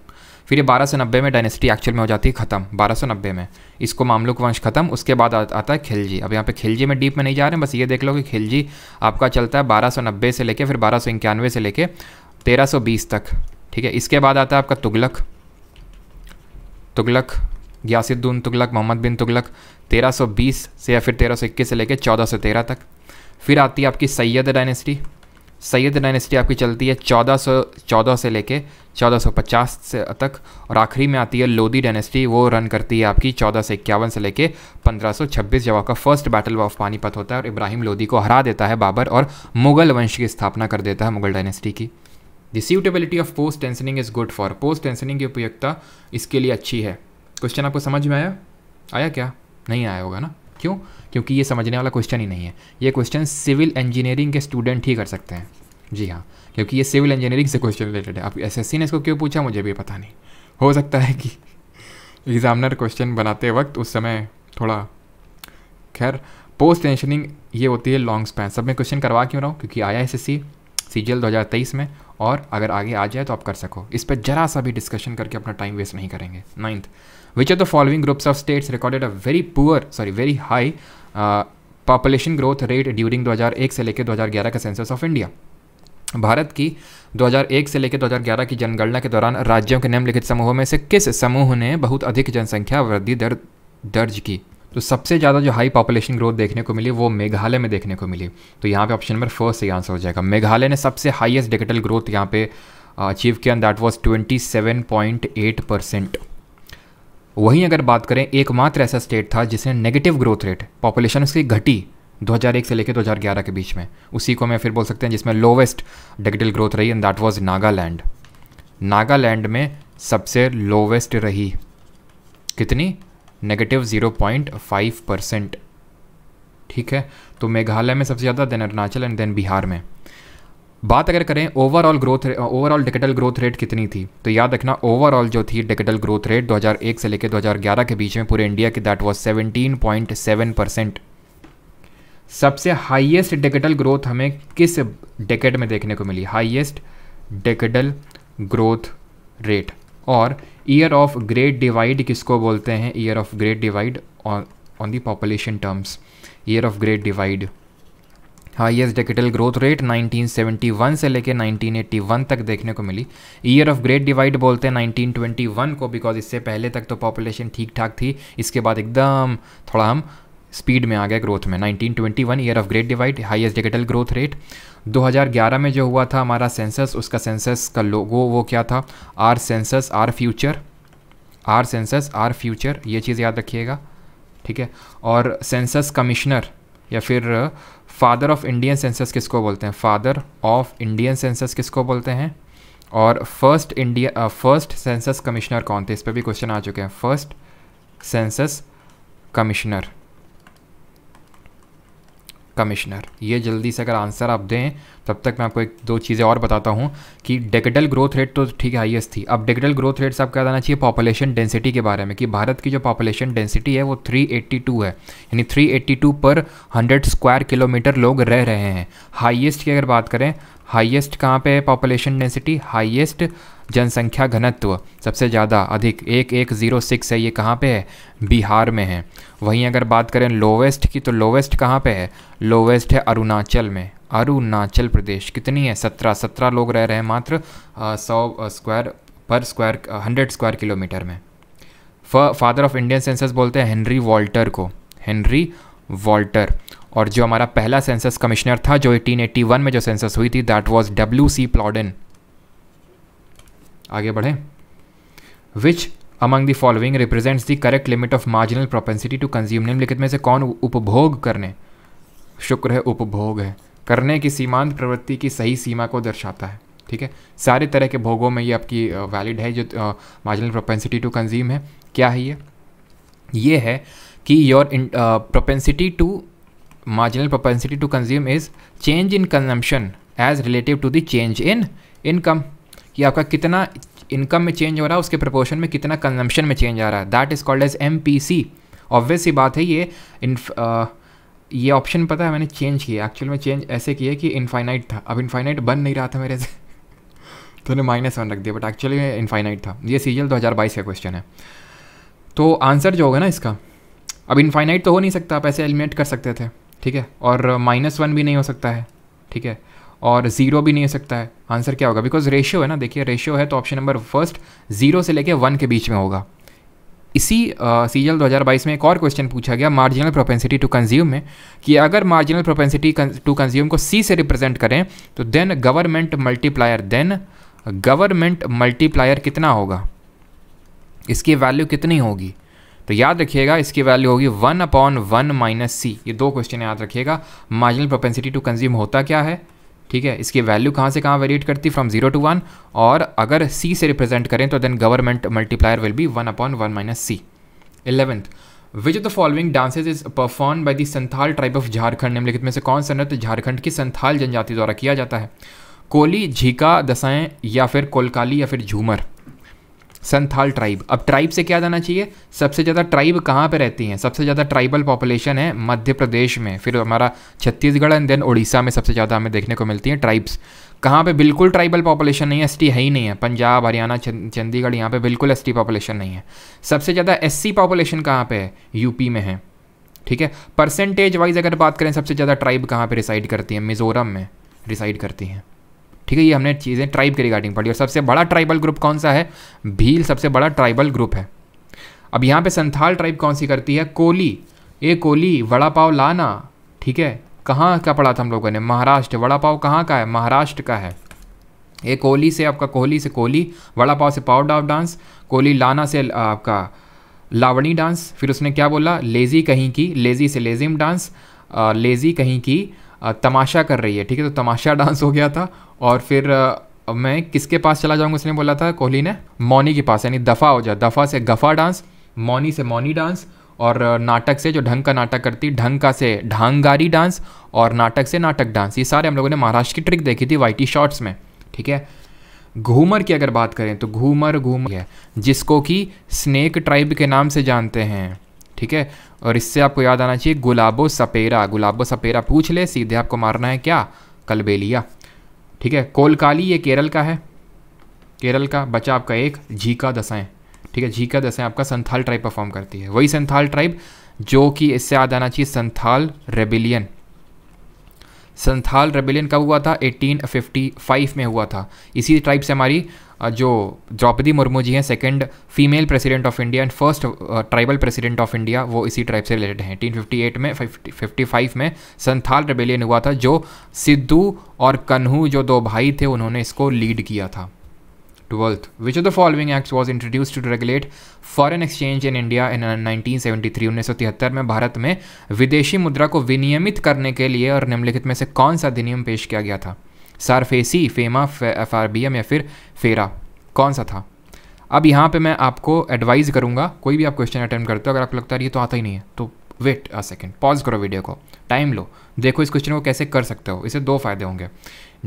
फिर ये बारह में डायनेस्टी एक्चुअल में हो जाती है खत्म बारह में इसको मामलुक वंश खत्म उसके बाद आ, आता है खिलजी अब यहाँ पे खिलजी में डीप में नहीं जा रहे हैं बस ये देख लो कि खिलजी आपका चलता है बारह से लेके फिर बारह से लेके तेरह तक ठीक है इसके बाद आता है आपका तुगलक तुगलक ग्यासुद्दीन तुगलक मोहम्मद बिन तुगलक 1320 से या फिर 1321 से लेकर 1413 तक फिर आती है आपकी सैयद डायनेस्टी सैयद डायनेस्टी आपकी चलती है 1400 14 से लेके 1450 से तक और आखिरी में आती है लोधी डायनेस्टी वो रन करती है आपकी चौदह से इक्यावन से लेके 1526 जब आपका फर्स्ट बैटल ऑफ पानीपत होता है और इब्राहिम लोधी को हरा देता है बाबर और मुगल वंश की स्थापना कर देता है मुगल डायनेस्टी की the suitability of post tensioning is good for post tensioning की उपयोगता इसके लिए अच्छी है क्वेश्चन आपको समझ में आया आया क्या नहीं आया होगा ना क्यों क्योंकि ये समझने वाला क्वेश्चन ही नहीं है ये क्वेश्चन सिविल इंजीनियरिंग के स्टूडेंट ही कर सकते हैं जी हाँ क्योंकि ये सिविल इंजीनियरिंग से क्वेश्चन रिलेटेड है अब एसएससी ने इसको क्यों पूछा मुझे भी पता नहीं हो सकता है कि एग्ज़ामिनर क्वेश्चन बनाते वक्त उस समय थोड़ा खैर पोस्ट टेंशनिंग ये होती है लॉन्ग स्पैन सब मैं क्वेश्चन करवा क्यों रहा हूँ क्योंकि आया S S C C G L दो हज़ार तेईस में और अगर आगे आ जाए तो आप कर सको इस पर जरा सा भी डिस्कशन करके अपना टाइम वेस्ट नहीं करेंगे ninth which are the following groups of states recorded a very poor sorry very high population growth rate during 2001 से लेकर 2011 का सेंसस ऑफ इंडिया भारत की 2001 से लेकर 2011 की जनगणना के दौरान राज्यों के निम्नलिखित समूहों में से किस समूह ने बहुत अधिक जनसंख्या वृद्धि दर दर्ज की तो सबसे ज़्यादा जो हाई पॉपुलेशन ग्रोथ देखने को मिली वो मेघालय में देखने को मिली तो यहाँ पे ऑप्शन नंबर फर्स्ट से आंसर हो जाएगा मेघालय ने सबसे हाईएस्ट डिजिटल ग्रोथ यहाँ पे अचीव किया दैट वाज 27.8 परसेंट वहीं अगर बात करें एकमात्र ऐसा स्टेट था जिसने नेगेटिव ग्रोथ रेट पॉपुलेशन उसकी घटी 2001 से लेकर 2011 के बीच में उसी को मैं फिर बोल सकते हैं जिसमें लोवेस्ट डेगेटिव ग्रोथ रही and that was Nagaland Nagaland में सबसे लोवेस्ट रही कितनी नेगेटिव 0.5 परसेंट ठीक है तो मेघालय में सबसे ज़्यादा then Arunachal and then Bihar में बात अगर करें overall growth overall decadal growth rate कितनी थी तो याद रखना ओवरऑल जो थी डिजिटल ग्रोथ रेट 2001 से लेकर 2011 के बीच में पूरे इंडिया की दैट वाज 17.7 परसेंट सबसे हाईएस्ट डिजिटल ग्रोथ हमें किस डेकेड में देखने को मिली हाईएस्ट डिजिटल ग्रोथ रेट और ईयर ऑफ ग्रेट डिवाइड किसको बोलते हैं year of great divide on the population terms year of great divide highest decadal growth rate 1971 से लेकर 1981 तक देखने को मिली ईयर ऑफ ग्रेट डिवाइड बोलते हैं 1921 को बिकॉज इससे पहले तक तो पॉपुलेशन ठीक ठाक थी इसके बाद एकदम थोड़ा हम स्पीड में आ गए ग्रोथ में 1921 year of great divide highest decadal growth rate 2011 में जो हुआ था हमारा सेंसस उसका सेंसस का लोगो वो क्या था our census our future our census our future ये चीज़ याद रखिएगा ठीक है और सेंसस कमिश्नर या फिर फादर ऑफ इंडियन सेंसस किसको बोलते हैं फादर ऑफ इंडियन सेंसस किसको बोलते हैं और first India first census commissioner कौन थे इस पर भी क्वेश्चन आ चुके हैं फर्स्ट सेंसस कमिश्नर कमिश्नर ये जल्दी से अगर आंसर आप दें तब तक मैं आपको एक दो चीज़ें और बताता हूँ कि डेकेडल ग्रोथ रेट तो ठीक है हाइएस्ट थी अब डेकेडल ग्रोथ रेट से आप क्या जाना चाहिए पॉपुलेशन डेंसिटी के बारे में कि भारत की जो पॉपुलेशन डेंसिटी है वो 382 है यानी 382 पर 100 स्क्वायर किलोमीटर लोग रह रहे हैं हाइएस्ट की अगर बात करें हाइएस्ट कहाँ पर है पॉपुलेशन डेंसिटी हाइएस्ट जनसंख्या घनत्व सबसे ज़्यादा अधिक एक एक ज़ीरो सिक्स है ये कहाँ पे है बिहार में है वहीं अगर बात करें लोवेस्ट की तो लोवेस्ट कहाँ पे है लोवेस्ट है अरुणाचल में अरुणाचल प्रदेश कितनी है सत्रह सत्रह लोग रह रहे हैं मात्र सौ स्क्वायर पर स्क्वायर हंड्रेड स्क्वायर किलोमीटर में फादर ऑफ इंडियन सेंसस बोलते हैं हेनरी वॉल्टर को हेनरी वॉल्टर और जो हमारा पहला सेंसस कमिश्नर था जो 1881 में जो सेंसस हुई थी that was W C Plowden आगे बढ़ें which among the following represents the correct limit of marginal propensity to consume निम्नलिखित में से कौन उपभोग करने शुक्र है उपभोग है करने की सीमांत प्रवृत्ति की सही सीमा को दर्शाता है ठीक है सारे तरह के भोगों में ये आपकी वैलिड है जो मार्जिनल प्रोपेंसिटी टू कंज्यूम है क्या है ये ये है कि your propensity to marginal propensity to consume is change in consumption as relative to the change in income कि आपका कितना इनकम में चेंज हो रहा है उसके प्रपोर्शन में कितना कंजम्पशन में चेंज आ रहा है that is called as M P C obvious ही बात है ये इन ये ऑप्शन पता है मैंने चेंज किया एक्चुअल में चेंज ऐसे किया कि इनफाइनाइट था अब इनफाइनाइट बन नहीं रहा था मेरे से तो उन्हें माइनस वन रख दिया बट एक्चुअली इनफाइनाइट था ये सीजल 2022 का क्वेश्चन है तो आंसर जो होगा ना इसका अब इनफाइनाइट तो हो नहीं सकता आप ऐसे एलिमिनेट कर सकते थे ठीक है और माइनस वन भी नहीं हो सकता है ठीक है और जीरो भी नहीं हो सकता है आंसर क्या होगा बिकॉज रेशियो है ना देखिए रेशियो है तो ऑप्शन नंबर फर्स्ट जीरो से लेकर वन के बीच में होगा इसी सीजल uh, 2022 में एक और क्वेश्चन पूछा गया मार्जिनल प्रोपेंसिटी टू कंज्यूम में कि अगर मार्जिनल प्रोपेंसिटी टू कंज्यूम को सी से रिप्रेजेंट करें तो then government multiplier then government multiplier कितना होगा इसकी वैल्यू कितनी होगी तो याद रखिएगा इसकी वैल्यू होगी one upon one minus C ये दो क्वेश्चन याद रखिएगा मार्जिनल प्रोपेंसिटी टू कंज्यूम होता क्या है ठीक है इसकी वैल्यू कहाँ से कहाँ वेरिएट करती फ्रॉम जीरो टू वन और अगर सी से रिप्रेजेंट करें तो then government multiplier will be one upon one minus C eleventh which of the following dances is perform by the Santhal tribe of Jharkhand निम्नलिखित में से कौन सा नृत्य झारखंड की संथाल जनजाति द्वारा किया जाता है कोली झीका दसाएँ या फिर कोलकाली या फिर झूमर संथाल ट्राइब अब ट्राइब से क्या जाना चाहिए सबसे ज़्यादा ट्राइब कहाँ पे रहती हैं सबसे ज़्यादा ट्राइबल पॉपुलेशन है मध्य प्रदेश में फिर हमारा छत्तीसगढ़ एंड देन उड़ीसा में सबसे ज़्यादा हमें देखने को मिलती हैं ट्राइब्स कहाँ पे बिल्कुल ट्राइबल पॉपुलेशन नहीं है एस है ही नहीं है पंजाब हरियाणा चंडीगढ़ यहाँ पे बिल्कुल एस पॉपुलेशन नहीं है सबसे ज़्यादा एस सी पॉपुलेशन कहाँ पर है यूपी में है ठीक है परसेंटेज वाइज अगर बात करें सबसे ज़्यादा ट्राइब कहाँ पर रिसाइड करती हैं मिज़ोरम में रिसाइड करती हैं ठीक है ये हमने चीज़ें ट्राइब के रिगार्डिंग पढ़ी और सबसे बड़ा ट्राइबल ग्रुप कौन सा है भील सबसे बड़ा ट्राइबल ग्रुप है अब यहाँ पे संथाल ट्राइब कौन सी करती है कोली ए कोली वड़ा पाव लाना ठीक है कहाँ का पढ़ा था हम लोगों ने महाराष्ट्र वड़ा पाव कहाँ का है महाराष्ट्र का है ए कोहली से आपका कोहली से कोहली वड़ा पाव से पाव डाव डांस कोहली लाना से आपका लावणी डांस फिर उसने क्या बोला लेज़ी कहीं की लेज़ी से लेजिम डांस लेज़ी कहीं की तमाशा कर रही है ठीक है तो तमाशा डांस हो गया था और फिर मैं किसके पास चला जाऊँगा उसने बोला था कोहली ने मौनी के पास यानी दफ़ा हो जा दफ़ा से गफ़ा डांस मौनी से मौनी डांस और नाटक से जो ढंग का नाटक करती ढंग का से ढांगारी डांस और नाटक से नाटक डांस ये सारे हम लोगों ने महाराष्ट्र की ट्रिक देखी थी वाइटी शॉर्ट्स में ठीक है घूमर की अगर बात करें तो घूमर घूमर है जिसको कि स्नेक ट्राइब के नाम से जानते हैं ठीक है और इससे आपको याद आना चाहिए गुलाबो सपेरा गुलाबो सपेरा पूछ ले सीधे आपको मारना है क्या कलबेलिया ठीक है कोलकाली ये केरल का है केरल का बचा आपका एक झीका दशाएं ठीक है झीका दशाएं आपका संथाल ट्राइब परफॉर्म करती है वही संथाल ट्राइब जो कि इससे याद आना चाहिए संथाल रेबिलियन संथाल रेबिलियन कब हुआ था 1855 में हुआ था इसी ट्राइब से हमारी जो द्रौपदी मुर्मू जी हैं second female president of India and first tribal president of India वो इसी ट्राइब से रिलेटेड हैं 1958 में 55 में संथाल रेबेलियन हुआ था जो सिद्धू और कन्हू जो दो भाई थे उन्होंने इसको लीड किया था twelfth which of the following act was introduce to regulate foreign exchange in India in सौ तिहत्तर में भारत में विदेशी मुद्रा को विनियमित करने के लिए और निम्नलिखित में से कौन सा अधिनियम पेश किया गया था SARFAESI FEMA F R B M या फिर फेरा कौन सा था अब यहाँ पे मैं आपको एडवाइज़ करूँगा कोई भी आप क्वेश्चन अटैम्प्ट करते हो अगर आपको लगता है ये तो आता ही नहीं है तो वेट अ सेकेंड पॉज करो वीडियो को टाइम लो देखो इस क्वेश्चन को कैसे कर सकते हो इसे दो फायदे होंगे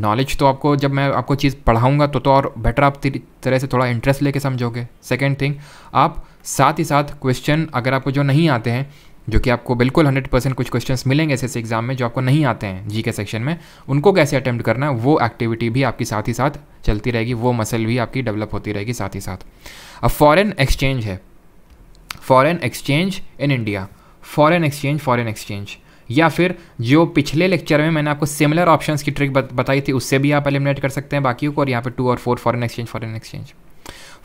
नॉलेज तो आपको जब मैं आपको चीज़ पढ़ाऊँगा तो तो और बेटर आप तरह से थोड़ा इंटरेस्ट लेके समझोगे सेकेंड थिंग आप साथ ही साथ क्वेश्चन अगर आपको जो नहीं आते हैं जो कि आपको बिल्कुल 100 परसेंट कुछ क्वेश्चंस मिलेंगे ऐसे एग्जाम में जो आपको नहीं आते हैं जी के सेक्शन में उनको कैसे अटैम्प्ट करना है वो एक्टिविटी भी आपकी साथ ही साथ चलती रहेगी वो मसल भी आपकी डेवलप होती रहेगी साथ ही साथ अब फॉरेन एक्सचेंज है foreign exchange in India foreign exchange foreign exchange या फिर जो पिछले लेक्चर में मैंने आपको सिमिलर ऑप्शंस की ट्रिक बताई थी उससे भी आप एलिमिनेट कर सकते हैं बाकी को और यहाँ पर टू और four foreign exchange foreign exchange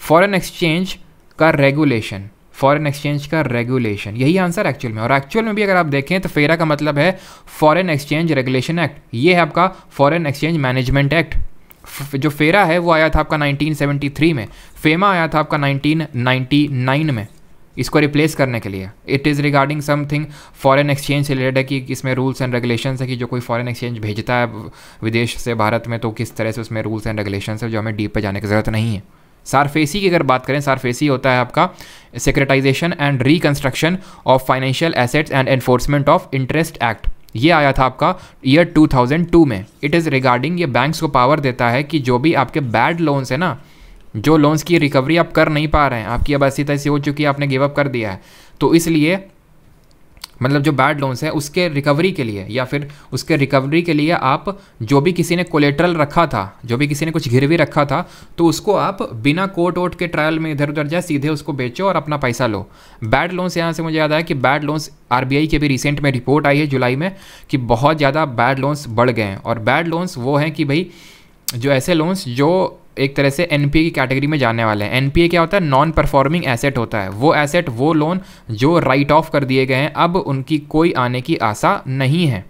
foreign exchange का रेगुलेशन फॉरेन एक्सचेंज का रेगुलेशन यही आंसर एक्चुअल में और एक्चुअल में भी अगर आप देखें तो फेरा का मतलब है फॉरेन एक्सचेंज रेगुलेशन एक्ट ये है आपका फॉरेन एक्सचेंज मैनेजमेंट एक्ट जो फेरा है वो आया था आपका 1973 में फेमा आया था आपका 1999 में इसको रिप्लेस करने के लिए it is regarding something foreign exchange से रिलेटेड है कि इसमें रूल्स एंड रेगुलेशन है कि जो कोई फॉरेन एक्सचेंज भेजता है विदेश से भारत में तो किस तरह से उसमें रूल्स एंड रेगुलेशन है जो हमें डीप पर जाने की ज़रूरत नहीं है सारफेसी की अगर बात करें सारफेसी होता है आपका securitisation and reconstruction of financial assets and enforcement of interest act ये आया था आपका ईयर 2002 में इट इज़ रिगार्डिंग ये बैंक्स को पावर देता है कि जो भी आपके बैड लोन्स हैं ना जो लोन्स की रिकवरी आप कर नहीं पा रहे हैं आपकी अब ऐसी तैसी हो चुकी है आपने गिव अप कर दिया है तो इसलिए मतलब जो बैड लोन्स हैं उसके रिकवरी के लिए या फिर उसके रिकवरी के लिए आप जो भी किसी ने कोलेट्रल रखा था जो भी किसी ने कुछ गिरवी रखा था तो उसको आप बिना कोर्ट वोट के ट्रायल में इधर उधर जाए सीधे उसको बेचो और अपना पैसा लो बैड लोन्स यहाँ से मुझे याद आया कि बैड लोन्स आर के भी रिसेंट में रिपोर्ट आई है जुलाई में कि बहुत ज़्यादा बैड लोन्स बढ़ गए हैं और बैड लोन्स वो हैं कि भाई जो ऐसे लोन्स जो एक तरह से एन की कैटेगरी में जाने वाले हैं एन क्या होता है नॉन परफॉर्मिंग एसेट होता है वो एसेट वो लोन जो राइट ऑफ कर दिए गए हैं अब उनकी कोई आने की आशा नहीं है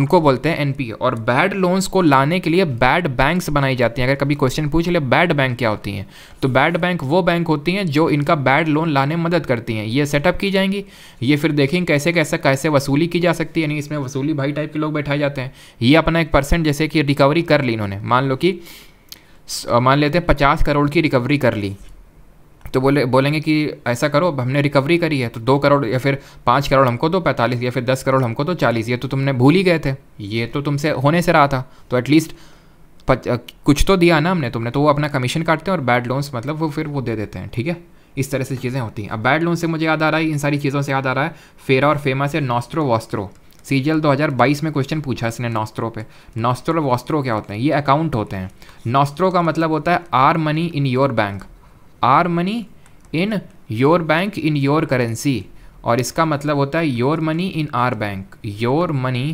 उनको बोलते हैं एनपीए और बैड लोन्स को लाने के लिए बैड बैंक्स बनाई जाती हैं अगर कभी क्वेश्चन पूछ ले बैड बैंक क्या होती हैं तो बैड बैंक वो बैंक होती हैं जो इनका बैड लोन लाने में मदद करती हैं ये सेटअप की जाएंगी ये फिर देखेंगे कैसे कैसे कैसे वसूली की जा सकती है यानी इसमें वसूली भाई टाइप के लोग बैठाए जाते हैं ये अपना एक परसेंट जैसे कि रिकवरी कर ली इन्होंने मान लो कि मान लेते हैं पचास करोड़ की रिकवरी कर ली तो बोले बोलेंगे कि ऐसा करो अब हमने रिकवरी करी है तो दो करोड़ या फिर पाँच करोड़ हमको दो पैंतालीस या फिर दस करोड़ हमको दो चालीस ये तो तुमने भूल ही गए थे ये तो तुमसे होने से रहा था तो एटलीस्ट कुछ तो दिया ना हमने तुमने तो वो अपना कमीशन काटते हैं और बैड लोन्स मतलब वो फिर वो दे देते हैं ठीक है इस तरह से चीज़ें होती हैं अब बैड लोन से मुझे याद आ रहा है इन सारी चीज़ों से याद आ रहा है फेरा और फेमा से नॉस्त्रो वॉस्त्रो सीजीएल 2022 दो हज़ार बाईस में क्वेश्चन पूछा इसने नॉस्त्रो पे नॉस्ट्रो वॉस्त्रो क्या होते हैं ये अकाउंट होते हैं नॉस्त्रो का मतलब होता है our money in your bank our money in your bank in your currency और इसका मतलब होता है your money in our bank your money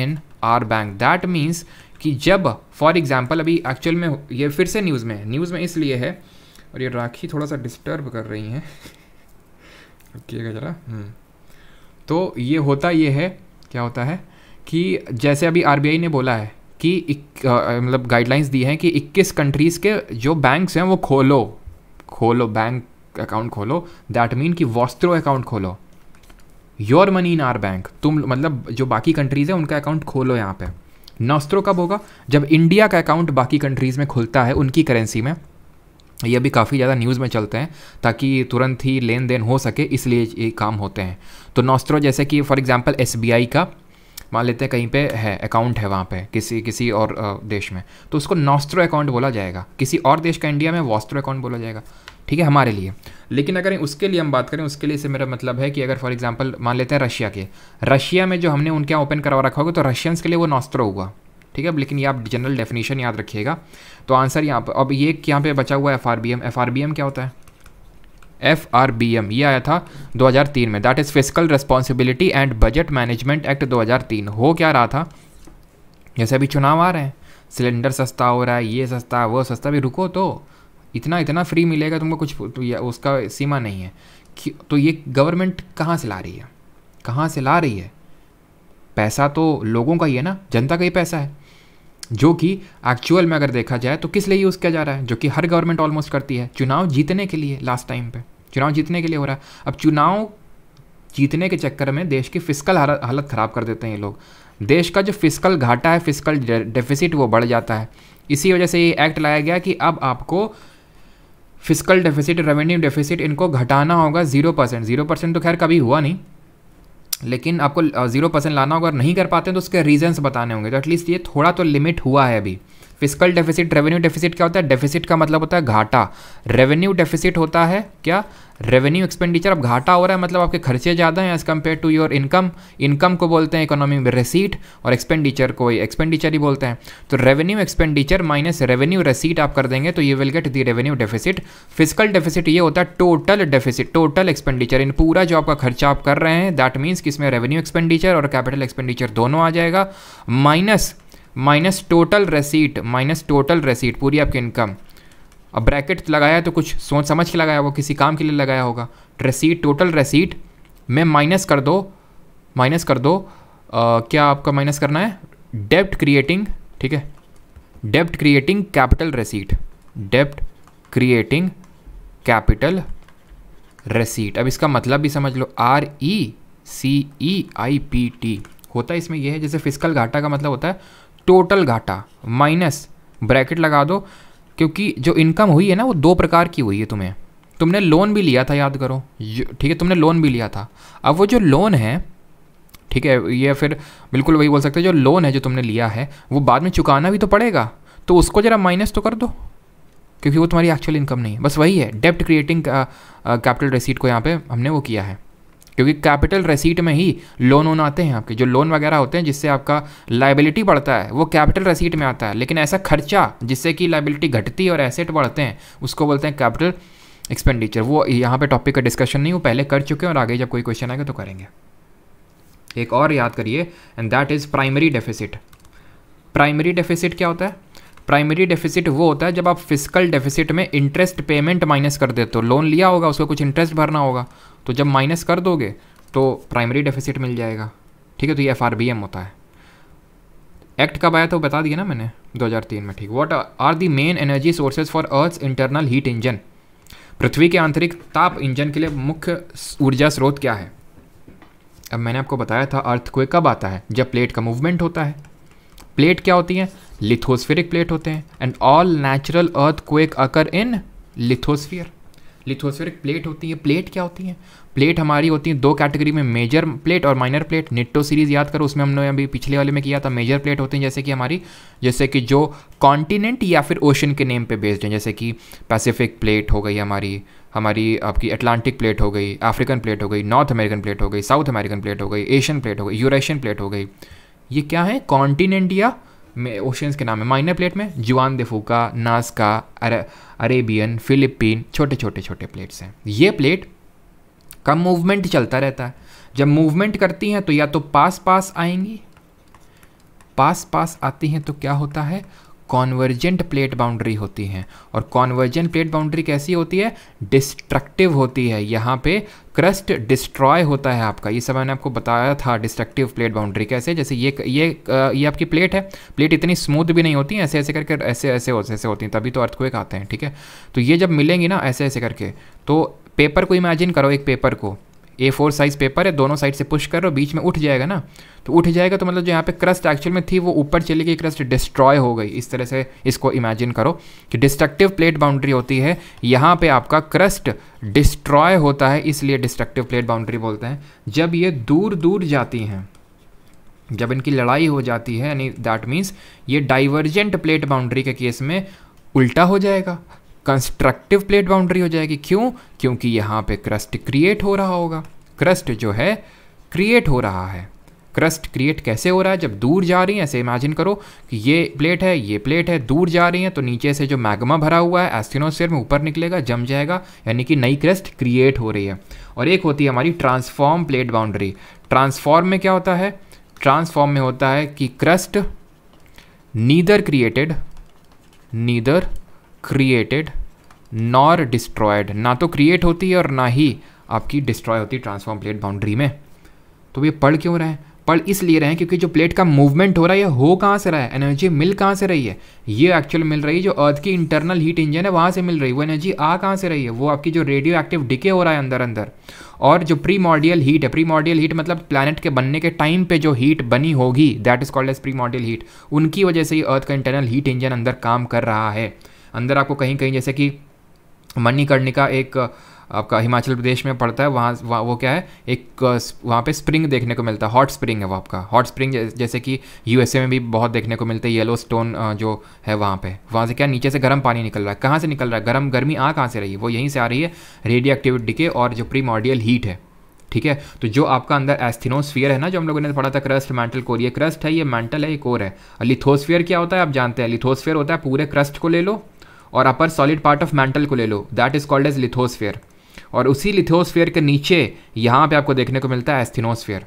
in our bank that means कि जब फॉर एग्जाम्पल अभी एक्चुअल में ये फिर से न्यूज़ में है न्यूज़ में इसलिए है और ये राखी थोड़ा सा डिस्टर्ब कर रही हैं है जरा हम्म। तो ये होता ये है क्या होता है कि जैसे अभी आर ने बोला है कि मतलब गाइडलाइंस दी हैं कि 21 कंट्रीज़ के जो बैंक्स हैं वो खोलो खोलो बैंक अकाउंट खोलो दैट मीन कि वॉस्त्रो अकाउंट खोलो your money in our bank तुम मतलब जो बाकी कंट्रीज़ हैं उनका अकाउंट खोलो यहाँ पे नॉस्त्रो कब होगा जब इंडिया का अकाउंट बाकी कंट्रीज़ में खुलता है उनकी करेंसी में ये अभी काफ़ी ज़्यादा न्यूज़ में चलते हैं ताकि तुरंत ही लेन देन हो सके इसलिए ये काम होते हैं तो नोस्त्रो जैसे कि फॉर एग्जांपल एसबीआई का मान लेते हैं कहीं पे है अकाउंट है वहाँ पे किसी किसी और देश में तो उसको नॉस्ट्रो अकाउंट बोला जाएगा किसी और देश का इंडिया में वॉस्ट्रो अकाउंट बोला जाएगा ठीक है हमारे लिए लेकिन अगर उसके लिए हम बात करें उसके लिए से मेरा मतलब है कि अगर फॉर एग्जाम्पल मान लेते हैं रशिया के रशिया में जो हमने उनके यहाँ ओपन करवा रखा होगा तो रशियंस के लिए वो नॉस्ट्रो हुआ ठीक है लेकिन ये आप जनरल डेफिनेशन याद रखिएगा तो आंसर यहाँ पर अब ये यहाँ पे बचा हुआ है F R B M F R B M क्या होता है एफ आर बी एम ये आया था 2003 में that is fiscal responsibility and budget management act 2003 हो क्या रहा था जैसे अभी चुनाव आ रहे हैं सिलेंडर सस्ता हो रहा है ये सस्ता वो सस्ता भी रुको तो इतना इतना फ्री मिलेगा तुमको कुछ तो उसका सीमा नहीं है तो ये गवर्नमेंट कहाँ से ला रही है कहाँ से ला रही है पैसा तो लोगों का ही है ना जनता का ही पैसा है जो कि एक्चुअल में अगर देखा जाए तो किस लिए यूज़ किया जा रहा है जो कि हर गवर्नमेंट ऑलमोस्ट करती है चुनाव जीतने के लिए लास्ट टाइम पे चुनाव जीतने के लिए हो रहा है अब चुनाव जीतने के चक्कर में देश की फिजिकल हालत ख़राब कर देते हैं ये लोग देश का जो फिजिकल घाटा है फिजिकल डेफिसिट वो बढ़ जाता है इसी वजह से ये एक्ट लाया गया कि अब आपको फिजिकल डेफिसिट रेवेन्यू डेफिसिट इनको घटाना होगा जीरो परसेंट जीरो परसेंट तो खैर कभी हुआ नहीं लेकिन आपको ज़ीरो परसेंट लाना होगा और नहीं कर पाते तो उसके रीजन्स बताने होंगे तो एटलीस्ट ये थोड़ा तो लिमिट हुआ है अभी फिजिकल डेफिसिट रेवेन्यू डेफिसिट क्या होता है डेफिसिट का मतलब होता है घाटा रेवेन्यू डेफिसिट होता है क्या रेवेन्यू एक्सपेंडिचर अब घाटा हो रहा है मतलब आपके खर्चे ज़्यादा हैं as compare to your income income को बोलते हैं इकोनॉमी में रिसीट और एक्सपेंडिचर को एक्सपेंडिचर ही बोलते हैं तो revenue expenditure minus revenue receipt आप कर देंगे तो you will get the revenue deficit fiscal deficit ये होता है टोटल डेफिसिट टोटल एक्सपेंडिचर इन पूरा जो आपका खर्चा आप कर रहे हैं दैट मीन्स कि इसमें रेवेन्यू एक्सपेंडिचर और कैपिटल एक्सपेंडिचर दोनों आ जाएगा minus minus total receipt minus total receipt पूरी आपकी इनकम अब ब्रैकेट लगाया तो कुछ सोच समझ के लगाया वो किसी काम के लिए लगाया होगा रेसीट टोटल रेसीट में माइनस कर दो माइनस कर दो आ, क्या आपका माइनस करना है डेप्ट क्रिएटिंग ठीक है डेप्ट क्रिएटिंग कैपिटल रेसीट डेप्ट क्रिएटिंग कैपिटल रसीट अब इसका मतलब भी समझ लो R E C E I P T होता है इसमें यह है जैसे फिजिकल घाटा का मतलब होता है टोटल घाटा माइनस ब्रैकेट लगा दो क्योंकि जो इनकम हुई है ना वो दो प्रकार की हुई है तुम्हें तुमने लोन भी लिया था याद करो ठीक है तुमने लोन भी लिया था अब वो जो लोन है ठीक है ये फिर बिल्कुल वही बोल सकते हैं जो लोन है जो तुमने लिया है वो बाद में चुकाना भी तो पड़ेगा तो उसको ज़रा माइनस तो कर दो क्योंकि वो तुम्हारी एक्चुअल इनकम नहीं है बस वही है डेप्ट क्रिएटिंग कैपिटल रिसीट को यहाँ पे हमने वो किया है क्योंकि कैपिटल रसीट में ही लोन ओन आते हैं आपके जो लोन वगैरह होते हैं जिससे आपका लाइबिलिटी बढ़ता है वो कैपिटल रसीट में आता है लेकिन ऐसा खर्चा जिससे कि लाइबिलिटी घटती और एसेट बढ़ते हैं उसको बोलते हैं कैपिटल एक्सपेंडिचर वो यहाँ पे टॉपिक का डिस्कशन नहीं वो पहले कर चुके हैं और आगे जब कोई क्वेश्चन आएगा तो करेंगे एक और याद करिए and that is primary deficit primary deficit क्या होता है प्राइमरी डेफिसिट वो होता है जब आप फिजिकल डेफिसिट में इंटरेस्ट पेमेंट माइनस कर देते हो लोन लिया होगा उसको कुछ इंटरेस्ट भरना होगा तो जब माइनस कर दोगे तो प्राइमरी डेफिसिट मिल जाएगा ठीक है तो ये एफ होता है एक्ट कब आया तो बता दिया ना मैंने 2003 में ठीक what are the main energy sources for earth internal heat engine पृथ्वी के आंतरिक ताप इंजन के लिए मुख्य ऊर्जा स्रोत क्या है अब मैंने आपको बताया था अर्थ को कब आता है जब प्लेट का मूवमेंट होता है प्लेट क्या होती है लिथोस्फेरिक प्लेट होते हैं and all natural earthquake occur in lithosphere lithospheric plate होती है प्लेट क्या होती है प्लेट हमारी होती है दो कैटेगरी में मेजर प्लेट और माइनर प्लेट निट्टो सीरीज याद करो उसमें हमने अभी पिछले वाले में किया था मेजर प्लेट होते हैं जैसे कि हमारी जैसे कि जो कॉन्टिनेंट या फिर ओशन के नेम पे बेस्ड हैं जैसे कि पैसिफिक प्लेट हो गई हमारी हमारी आपकी अटलांटिक प्लेट हो गई अफ्रीकन प्लेट हो गई नॉर्थ अमेरिकन प्लेट हो गई साउथ अमेरिकन प्लेट हो गई एशियन प्लेट हो गई यूरेशियन प्लेट हो गई ये क्या है कॉन्टिनेंट या ओशंस के नाम है माइनर प्लेट में जुआन दिफूका नास्का अरेबियन फिलिपीन छोटे छोटे छोटे प्लेट्स हैं ये प्लेट का मूवमेंट चलता रहता है जब मूवमेंट करती हैं तो या तो पास पास आएंगी पास पास आती हैं तो क्या होता है कॉन्वर्जेंट प्लेट बाउंड्री होती हैं और कॉन्वर्जेंट प्लेट बाउंड्री कैसी होती है डिस्ट्रक्टिव होती है यहाँ पे क्रस्ट डिस्ट्रॉय होता है आपका ये सब मैंने आपको बताया था डिस्ट्रक्टिव प्लेट बाउंड्री कैसे जैसे ये ये ये आपकी प्लेट है प्लेट इतनी स्मूथ भी नहीं होती ऐसे ऐसे करके ऐसे ऐसे ऐसे, ऐसे होती हैं तभी तो अर्थक्वेक आते हैं ठीक है तो ये जब मिलेंगी ना ऐसे ऐसे करके तो पेपर को इमेजिन करो एक पेपर को ए फोर साइज़ पेपर है दोनों साइड से पुश करो बीच में उठ जाएगा ना तो उठ जाएगा तो मतलब जो यहाँ पे क्रस्ट एक्चुअल में थी वो ऊपर चली गई क्रस्ट डिस्ट्रॉय हो गई इस तरह से इसको इमेजिन करो कि डिस्ट्रक्टिव प्लेट बाउंड्री होती है यहाँ पे आपका क्रस्ट डिस्ट्रॉय होता है इसलिए डिस्ट्रक्टिव प्लेट बाउंड्री बोलते हैं जब ये दूर दूर जाती हैं जब इनकी लड़ाई हो जाती है यानी दैट मीन्स ये डाइवर्जेंट प्लेट बाउंड्री के केस में उल्टा हो जाएगा कंस्ट्रक्टिव प्लेट बाउंड्री हो जाएगी क्यों क्योंकि यहाँ पे क्रस्ट क्रिएट हो रहा होगा क्रस्ट जो है क्रिएट हो रहा है क्रस्ट क्रिएट कैसे हो रहा है जब दूर जा रही है ऐसे इमेजिन करो कि ये प्लेट है ये प्लेट है दूर जा रही है तो नीचे से जो मैग्मा भरा हुआ है एस्थिनोसफेयर में ऊपर निकलेगा जम जाएगा यानी कि नई क्रस्ट क्रिएट हो रही है और एक होती है हमारी ट्रांसफॉर्म प्लेट बाउंड्री ट्रांसफॉर्म में क्या होता है ट्रांसफॉर्म में होता है कि crust neither created neither created nor destroyed ना तो क्रिएट होती है और ना ही आपकी डिस्ट्रॉय होती है ट्रांसफॉर्म प्लेट बाउंड्री में तो ये पढ़ क्यों रहे हैं पढ़ इसलिए रहे हैं क्योंकि जो प्लेट का मूवमेंट हो रहा है हो कहाँ से रहा है एनर्जी मिल कहाँ से रही है ये एक्चुअल मिल रही है जो अर्थ की इंटरनल हीट इंजन है वहाँ से मिल रही है वो एनर्जी आ कहाँ से रही है वो आपकी जो रेडियो एक्टिव डिके हो रहा है अंदर अंदर और जो प्री मॉडियल हीट है प्री मॉडियल हीट मतलब प्लानट के बनने के टाइम पे जो हीट बनी होगी that is called as primordial heat उनकी वजह से ही अर्थ का इंटरनल हीट इंजन अंदर काम कर रहा है अंदर आपको कहीं कहीं जैसे कि मणिकर्णिका का एक आपका हिमाचल प्रदेश में पड़ता है वहाँ वहाँ वो क्या है एक वहाँ पे स्प्रिंग देखने को मिलता है हॉट स्प्रिंग है वो आपका हॉट स्प्रिंग जैसे कि यूएसए में भी बहुत देखने को मिलता है येलो स्टोन जो है वहाँ पे वहाँ से क्या नीचे से गर्म पानी निकल रहा है कहाँ से निकल रहा है गर्म गर्मी आ कहाँ से रही है वो यहीं से आ रही है रेडियो एक्टिविटी के और जो मॉडियल हीट है ठीक है तो जो आपका अंदर एस्थिनोस्फियर है ना जो हम लोगों ने पढ़ा था क्रस्ट मेंटल कोर ये क्रस्ट है ये मैंटल है ये कोर है अलिथोस्फियर क्या होता है आप जानते हैं अलिथोस्फियर होता है पूरे क्रस्ट को ले लो और upper solid part of mantle को ले लो that is called as lithosphere और उसी लिथोस्फेयर के नीचे यहाँ पे आपको देखने को मिलता है एस्थिनोस्फेयर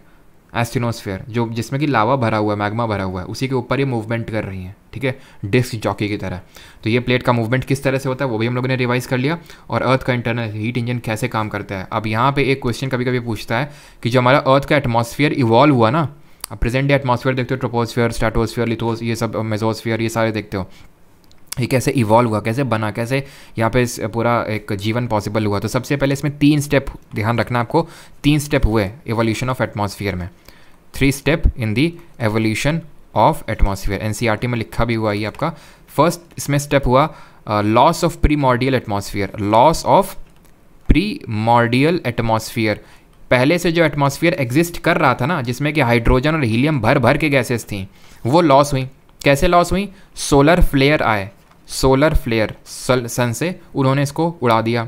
एस्थिनोस्फेयर जो जिसमें कि लावा भरा हुआ है मैग्मा भरा हुआ है उसी के ऊपर ये मूवमेंट कर रही है ठीक है डिस्क जॉकी की तरह तो ये प्लेट का मूवमेंट किस तरह से होता है वो भी हम लोगों ने रिवाइज कर लिया और अर्थ का इंटरनल हीट इंजन कैसे काम करता है अब यहाँ पे एक क्वेश्चन कभी कभी पूछता है कि जो हमारा अर्थ का एटमोसफियर इवॉल्व हुआ ना अब प्रेजेंट डे एटमोसफियर देखते हो ट्रोपोस्फियर स्टाटोस्फियर लिथोस ये सब मेजोस्फियर ये सारे देखते हो ये कैसे इवॉल्व हुआ कैसे बना कैसे यहाँ पे पूरा एक जीवन पॉसिबल हुआ तो सबसे पहले इसमें तीन स्टेप ध्यान रखना आपको तीन स्टेप हुए एवोल्यूशन ऑफ एटमॉस्फेयर में three step in the evolution of atmosphere एन में लिखा भी हुआ ये आपका फर्स्ट इसमें स्टेप हुआ loss of primordial atmosphere loss of primordial atmosphere पहले से जो एटमोसफियर एग्जिस्ट कर रहा था ना जिसमें कि हाइड्रोजन और हीलियम भर भर के गैसेस थी वो लॉस हुई कैसे लॉस हुई सोलर फ्लेयर आए सोलर फ्लेयर सन से उन्होंने इसको उड़ा दिया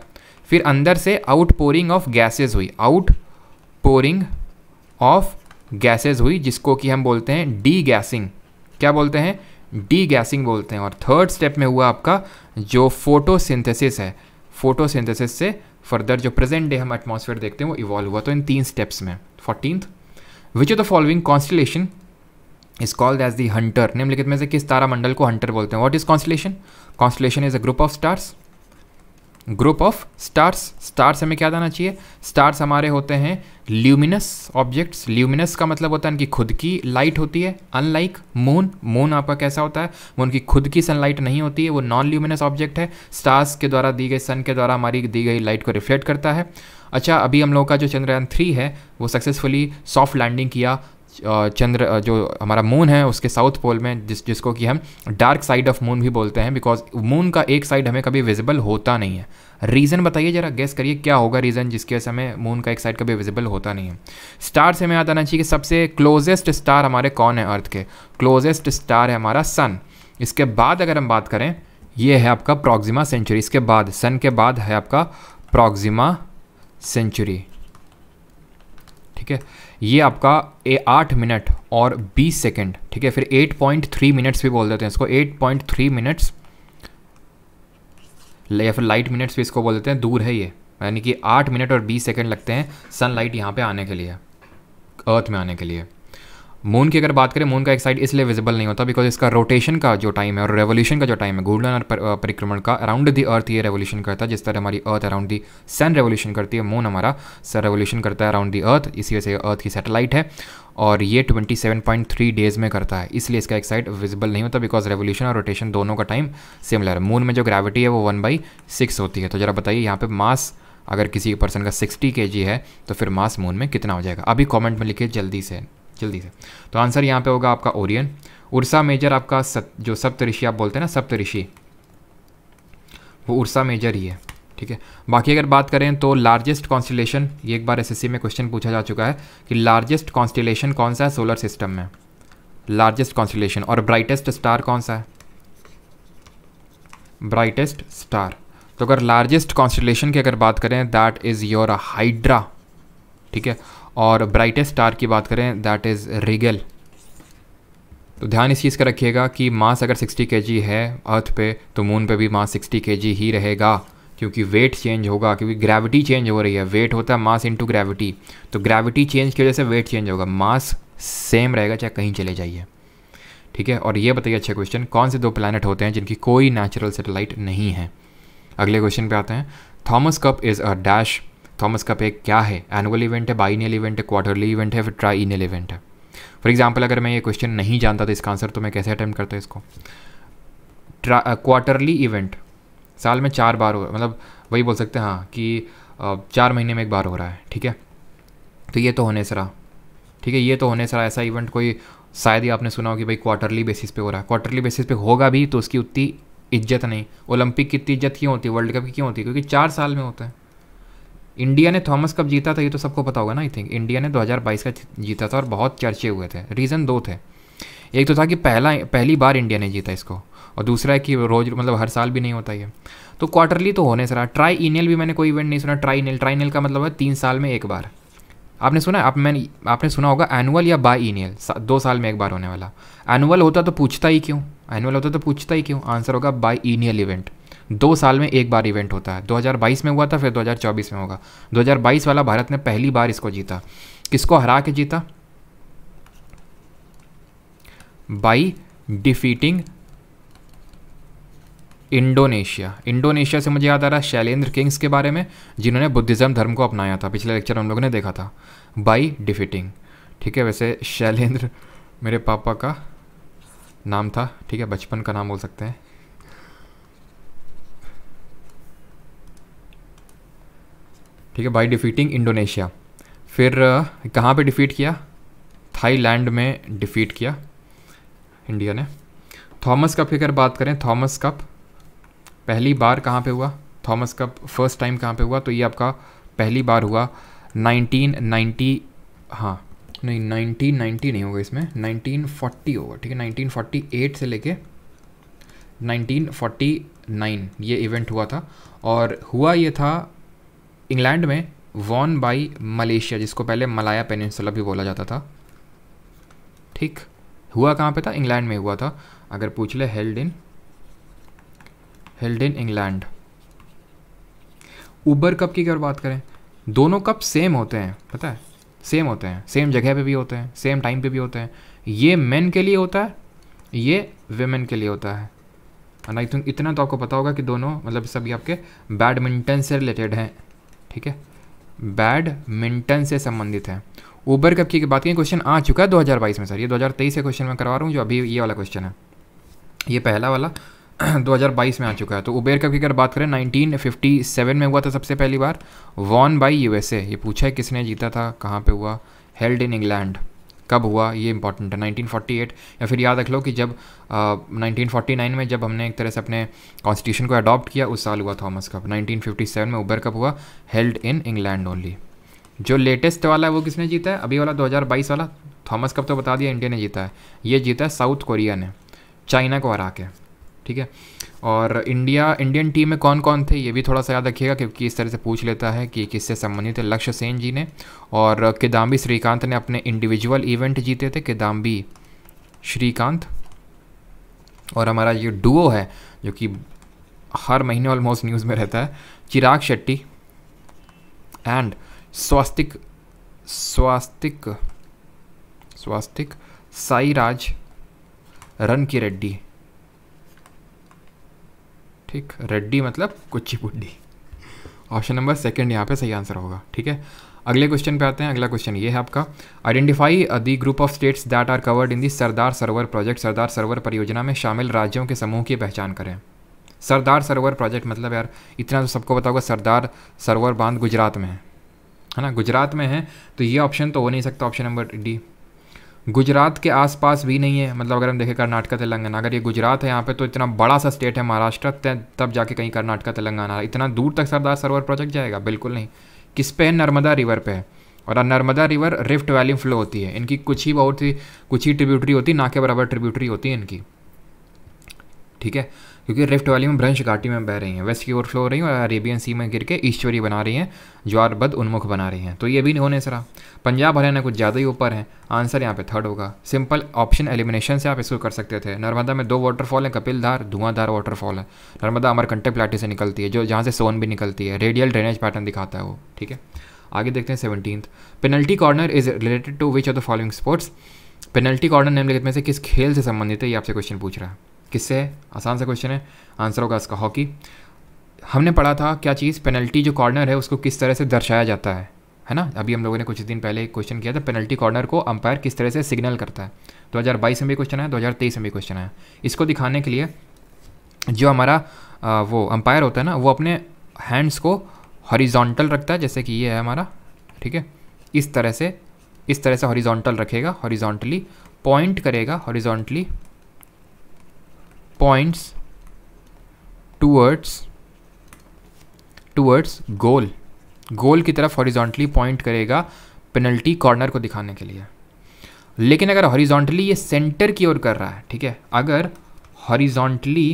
फिर अंदर से आउट पोरिंग ऑफ गैसेज हुई आउट पोरिंग ऑफ गैसेज हुई जिसको कि हम बोलते हैं डी गैसिंग क्या बोलते हैं डी गैसिंग बोलते हैं और थर्ड स्टेप में हुआ आपका जो फोटोसिंथेसिस है फोटोसिंथेसिस से फर्दर जो प्रेजेंट डे हम एटमॉस्फेयर देखते हैं वो इवॉल्व हुआ तो इन तीन स्टेप्स में fourteen which of the following constellation is called as the hunter निम्नलिखित में से किस तारामंडल को हंटर बोलते हैं what is constellation constellation is a group of stars group of stars stars हमें क्या जाना चाहिए स्टार्स हमारे होते हैं ल्यूमिनस ऑब्जेक्ट्स ल्यूमिनस का मतलब होता है इनकी खुद की लाइट होती है अनलाइक मून मून आपका कैसा होता है वो उनकी खुद की सनलाइट नहीं होती है वो नॉन ल्यूमिनस ऑब्जेक्ट है स्टार्स के द्वारा दी गई सन के द्वारा हमारी दी गई लाइट को रिफ्लेक्ट करता है अच्छा अभी हम लोगों का जो चंद्रयान थ्री है वो सक्सेसफुली सॉफ्ट लैंडिंग किया चंद्र जो हमारा मून है उसके साउथ पोल में जिस जिसको कि हम डार्क साइड ऑफ मून भी बोलते हैं बिकॉज मून का एक साइड हमें कभी विजिबल होता नहीं है रीज़न बताइए जरा गेस करिए क्या होगा रीज़न जिसकी वजह से हमें मून का एक साइड कभी विजिबल होता नहीं है स्टार से हमें याद आना चाहिए कि सबसे क्लोजेस्ट स्टार हमारे कौन है अर्थ के क्लोजेस्ट स्टार है हमारा सन इसके बाद अगर हम बात करें ये है आपका प्रॉक्सिमा सेंचुरी इसके बाद सन के बाद है आपका प्रॉक्सिमा सेंचुरी ठीक है ये आपका ए आठ मिनट और बीस सेकेंड ठीक है फिर एट पॉइंट थ्री मिनट्स भी बोल देते हैं इसको एट पॉइंट थ्री मिनट्स या फिर लाइट मिनट्स भी इसको बोल देते हैं दूर है ये यानी कि आठ मिनट और बीस सेकेंड लगते हैं सनलाइट यहाँ पे आने के लिए अर्थ में आने के लिए मून की अगर बात करें मून का एक साइड इसलिए विजिबल नहीं होता बिकॉज इसका रोटेशन का जो टाइम है और रेवोल्यूशन का जो टाइम है घूर्णन और परिक्रमण का अराउंड दी अर्थ ये रेवोल्यूशन करता है जिस तरह हमारी earth around the sun revolution करती है मून हमारा सर रेवोल्यूशन करता है अराउंड दी अर्थ इसी वजह से अर्थ की सेटेलाइट है और ये 27.3 डेज़ में करता है इसलिए इसका एक साइड विजिबल नहीं होता बिकॉज रेवोल्यूशन और रोटेशन दोनों का टाइम सिमिलर है मून में जो ग्रेविटी है वो वन बाई सिक्स होती है तो ज़रा बताइए यहाँ पर मास अगर किसी पर्सन का सिक्सटी के है तो फिर मास मून में कितना हो जाएगा अभी कॉमेंट में लिखिए जल्दी से जल्दी से तो आंसर यहाँ पे होगा आपका ओरियन उर्सा मेजर आपका सत, जो सप्त ऋषि आप बोलते हैं ना सप्त ऋषि वो उर्सा मेजर ही है ठीक है बाकी अगर बात करें तो लार्जेस्ट कॉन्स्टिलेशन ये एक बार एसएससी में क्वेश्चन पूछा जा चुका है कि लार्जेस्ट कॉन्स्टिलेशन कौन सा है सोलर सिस्टम में लार्जेस्ट कॉन्स्टिलेशन और ब्राइटेस्ट स्टार कौन सा है ब्राइटेस्ट स्टार तो अगर लार्जेस्ट कॉन्स्टिलेशन की अगर बात करें दैट इज़ योर हाइड्रा ठीक है और ब्राइटेस्ट स्टार की बात करें दैट इज़ रिगल तो ध्यान इस चीज़ का रखिएगा कि मास अगर 60 के है अर्थ पे तो मून पे भी मास 60 के ही रहेगा क्योंकि वेट चेंज होगा क्योंकि ग्रेविटी चेंज हो रही है वेट होता है मास इनटू ग्रेविटी तो ग्रेविटी चेंज की वजह से वेट चेंज होगा मास सेम रहेगा चाहे कहीं चले जाइए ठीक है और ये बताइए अच्छा क्वेश्चन कौन से दो प्लानट होते हैं जिनकी कोई नेचुरल सेटेलाइट नहीं है अगले क्वेश्चन पर आते हैं Thomas cup is a dash Thomas cup एक क्या है एनुअल इवेंट है बाइनियल इवेंट है क्वार्टरली इवेंट है फिर ट्राइनियल इवेंट है फॉर एग्जाम्पल अगर मैं ये क्वेश्चन नहीं जानता तो इसका आंसर तो मैं कैसे अटैम्प्ट करता इसको क्वार्टरली इवेंट uh, साल में चार बार हो मतलब वही बोल सकते हैं हाँ कि uh, चार महीने में एक बार हो रहा है ठीक है तो ये तो होने से रहा ठीक है ये तो होने से रहा ऐसा इवेंट कोई शायद ही आपने सुना हो कि भाई क्वार्टरली बेसिस पे हो रहा है क्वार्टरली बेसिस पे होगा भी तो उसकी उतनी इज्जत नहीं ओलंपिक की इतनी इज्जत क्यों होती है वर्ल्ड कप की क्यों होती है क्योंकि चार साल में होता है इंडिया ने थॉमस कप जीता था ये तो सबको पता होगा ना आई थिंक इंडिया ने 2022 का जीता था और बहुत चर्चे हुए थे रीज़न दो थे एक तो था कि पहला पहली बार इंडिया ने जीता इसको और दूसरा है कि रोज मतलब हर साल भी नहीं होता ये तो क्वार्टरली तो होने से रहा ट्राई ईनेल भी मैंने कोई इवेंट नहीं सुना ट्राई ईनेल ट्राई ईनेल का मतलब है तीन साल में एक बार आपने सुना आप मैंने आपने सुना होगा एनुअल या बाई इनियल दो साल में एक बार होने वाला एनुअल होता तो पूछता ही क्यों एनुअल होता तो पूछता ही क्यों आंसर होगा बाई इनियल इवेंट दो साल में एक बार इवेंट होता है 2022 में हुआ था फिर 2024 में होगा 2022 वाला भारत ने पहली बार इसको जीता किसको हरा के जीता बाई डिफीटिंग इंडोनेशिया इंडोनेशिया से मुझे याद आ रहा है शैलेंद्र किंग्स के बारे में जिन्होंने बुद्धिज़्म धर्म को अपनाया था पिछले लेक्चर हम लोगों ने देखा था बाई डिफिटिंग ठीक है वैसे शैलेंद्र मेरे पापा का नाम था ठीक है बचपन का नाम बोल सकते हैं ठीक है बाई डिफीटिंग इंडोनेशिया फिर कहाँ पे डिफीट किया थाईलैंड में डिफीट किया इंडिया ने थॉमस कप की अगर बात करें थॉमस कप पहली बार कहाँ पे हुआ थॉमस कप फर्स्ट टाइम कहाँ पे हुआ तो ये आपका पहली बार हुआ 1990 हाँ नहीं 1990 नहीं होगा इसमें 1940 होगा ठीक है 1948 से लेके 1949 ये इवेंट हुआ था और हुआ ये था इंग्लैंड में वॉन बाई मलेशिया जिसको पहले मलाया पेनसला भी बोला जाता था ठीक हुआ कहाँ पे था इंग्लैंड में हुआ था अगर पूछ ले held in held in England Uber cup की अगर बात करें दोनों कप सेम होते हैं पता है सेम होते हैं सेम जगह पे भी होते हैं सेम टाइम पे भी होते हैं ये मेन के लिए होता है ये वेमेन के लिए होता है एंड आई थिंक इतना तो आपको पता होगा कि दोनों मतलब सभी आपके बैडमिंटन से रिलेटेड हैं ठीक है बैडमिंटन से संबंधित है ओबर कप की बात करें क्वेश्चन आ चुका है 2022 में सर ये 2023 का क्वेश्चन मैं करवा रहा हूँ जो अभी ये वाला क्वेश्चन है ये पहला वाला 2022 में आ चुका है तो उबेर कप की अगर बात करें 1957 में हुआ था सबसे पहली बार वॉन बाई यूएसए ये पूछा है किसने जीता था कहाँ पे हुआ हेल्ड इन इंग्लैंड कब हुआ ये इंपॉर्टेंट है 1948 या फिर याद रख लो कि जब आ, 1949 में जब हमने एक तरह से अपने कॉन्स्टिट्यूशन को अडॉप्ट किया उस साल हुआ थॉमस कप 1957 में उबर कप हुआ हेल्ड इन इंग्लैंड ओनली जो लेटेस्ट वाला है वो किसने जीता है अभी वाला 2022 वाला थॉमस कप तो बता दिया इंडिया ने जीता है ये जीता है साउथ कोरिया ने चाइना को हरा के ठीक है और इंडिया इंडियन टीम में कौन कौन थे ये भी थोड़ा सा याद रखिएगा क्योंकि इस तरह से पूछ लेता है कि किससे संबंधित है लक्ष्य सेन जी ने और किदाम्बी श्रीकांत ने अपने इंडिविजुअल इवेंट जीते थे किदाम्बी श्रीकांत और हमारा ये डुओ है जो कि हर महीने ऑलमोस्ट न्यूज़ में रहता है Chirag Shetty and Swastik Swastik Swastik Sairaj Rankireddy ठीक रेड्डी मतलब कुच्ची पुड्डी ऑप्शन नंबर सेकंड यहाँ पे सही आंसर होगा ठीक है अगले क्वेश्चन पे आते हैं अगला क्वेश्चन ये है आपका identify the group of states that are covered in the Sardar Sarovar project सरदार सरोवर परियोजना में शामिल राज्यों के समूह की पहचान करें सरदार सरोवर प्रोजेक्ट मतलब यार इतना तो सबको पता होगा सरदार सरोवर बांध गुजरात में है है ना गुजरात में है तो ये ऑप्शन तो हो नहीं सकता ऑप्शन नंबर डी गुजरात के आसपास भी नहीं है मतलब अगर हम देखें कर्नाटका तेलंगाना अगर ये गुजरात है यहाँ पे तो इतना बड़ा सा स्टेट है महाराष्ट्र तब जाके कहीं कर्नाटका तेलंगाना इतना दूर तक सरदार सरोवर प्रोजेक्ट जाएगा बिल्कुल नहीं किस पे है नर्मदा रिवर पे है और Narmada river rift valley flow होती है इनकी कुछ ही बहुत ही कुछ ही ट्रिब्यूटरी होती है ना के बराबर ट्रिब्यूटरी होती है इनकी ठीक है क्योंकि रिफ्ट वैली में भ्रंश घाटी में बह रही हैं वेस्ट की ओर फ्लो हो रही हैं और अरेबियन सी में गिर के ईश्वरी बना रही हैं ज्वारबद उन्मुख बना रही हैं तो ये भी नहीं होने सरा पंजाब हरियाणा कुछ ज़्यादा ही ऊपर है आंसर यहाँ पे थर्ड होगा सिंपल ऑप्शन एलिमिनेशन से आप इसको कर सकते थे नर्मदा में दो वाटरफॉल हैं कपिलधार धुआंधार वाटरफॉल है नर्मदा अमरकंटक प्लाटी से निकलती है जो जहाँ से सोन भी निकलती है रेडियल ड्रेनेज पैटर्न दिखाता है वो ठीक है आगे देखते हैं seventeen penalty corner is related to which of the following sports penalty corner निम्नलिखित में से किस खेल से संबंधित है ये आपसे क्वेश्चन पूछ रहा है किससे आसान सा क्वेश्चन है आंसर होगा इसका हॉकी हमने पढ़ा था क्या चीज़ पेनल्टी जो कॉर्नर है उसको किस तरह से दर्शाया जाता है है ना अभी हम लोगों ने कुछ दिन पहले एक क्वेश्चन किया था पेनल्टी कॉर्नर को अंपायर किस तरह से सिग्नल करता है 2022 में भी क्वेश्चन है 2023 में भी क्वेश्चन है इसको दिखाने के लिए जो हमारा आ, वो अंपायर होता है ना वो अपने हैंड्स को हॉरिजॉन्टल रखता है जैसे कि ये है हमारा ठीक है इस तरह से इस तरह से हॉरिजॉन्टल रखेगा हॉरिजॉन्टली पॉइंट करेगा horizontally points towards towards goal goal की तरफ horizontally पॉइंट करेगा पेनल्टी कॉर्नर को दिखाने के लिए लेकिन अगर horizontally ये सेंटर की ओर कर रहा है ठीक है अगर horizontally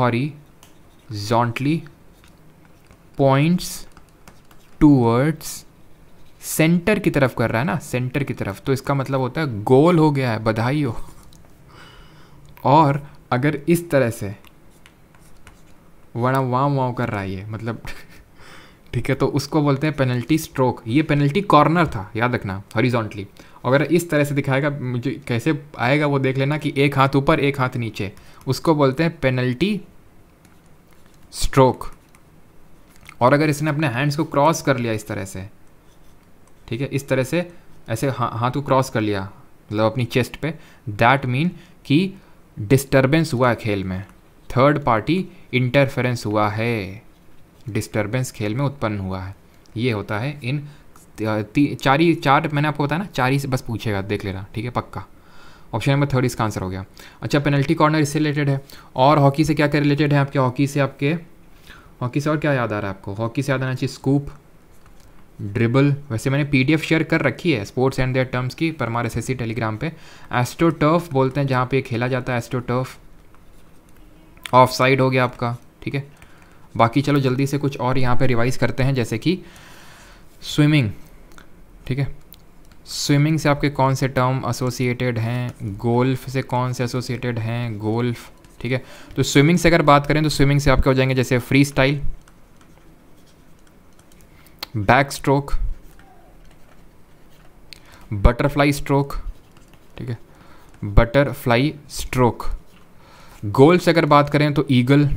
horizontally points towards centre की तरफ कर रहा है ना सेंटर की तरफ तो इसका मतलब होता है गोल हो गया है बधाई हो और अगर इस तरह से वड़ा वाँ वाव कर रहा है ये मतलब ठीक है तो उसको बोलते हैं पेनल्टी स्ट्रोक ये पेनल्टी कॉर्नर था याद रखना हॉरिजॉन्टली अगर इस तरह से दिखाएगा मुझे कैसे आएगा वो देख लेना कि एक हाथ ऊपर एक हाथ नीचे उसको बोलते हैं पेनल्टी स्ट्रोक और अगर इसने अपने हैंड्स को क्रॉस कर लिया इस तरह से ठीक है इस तरह से ऐसे हा, हाथ को क्रॉस कर लिया मतलब अपनी चेस्ट पे दैट मीन कि डिस्टर्बेंस हुआ है खेल में थर्ड पार्टी इंटरफेरेंस हुआ है डिस्टर्बेंस खेल में उत्पन्न हुआ है ये होता है इन चार ही चार मैंने आपको बताया ना चार ही से बस पूछेगा देख लेना ठीक है पक्का ऑप्शन नंबर थर्ड इसका आंसर हो गया अच्छा पेनल्टी कॉर्नर इससे रिलेटेड है और हॉकी से क्या क्या रिलेटेड है आपके हॉकी से आपके हॉकी से और क्या याद आ रहा है आपको हॉकी से याद आना चाहिए स्कूप ड्रिबल वैसे मैंने पी शेयर कर रखी है स्पोर्ट्स एंड देयर टर्म्स की परमार एस टेलीग्राम पे एस्ट्रो टर्फ बोलते हैं जहाँ पे खेला जाता है एस्ट्रो टर्फ ऑफ साइड हो गया आपका ठीक है बाकी चलो जल्दी से कुछ और यहाँ पे रिवाइज करते हैं जैसे कि स्विमिंग ठीक है स्विमिंग से आपके कौन से टर्म एसोसिएटेड हैं गोल्फ से कौन से एसोसिएटेड हैं गोल्फ ठीक है तो स्विमिंग से अगर बात करें तो स्विमिंग से आपके हो जाएंगे जैसे freestyle backstroke butterfly stroke ठीक है बटरफ्लाई स्ट्रोक गोल से अगर बात करें तो ईगल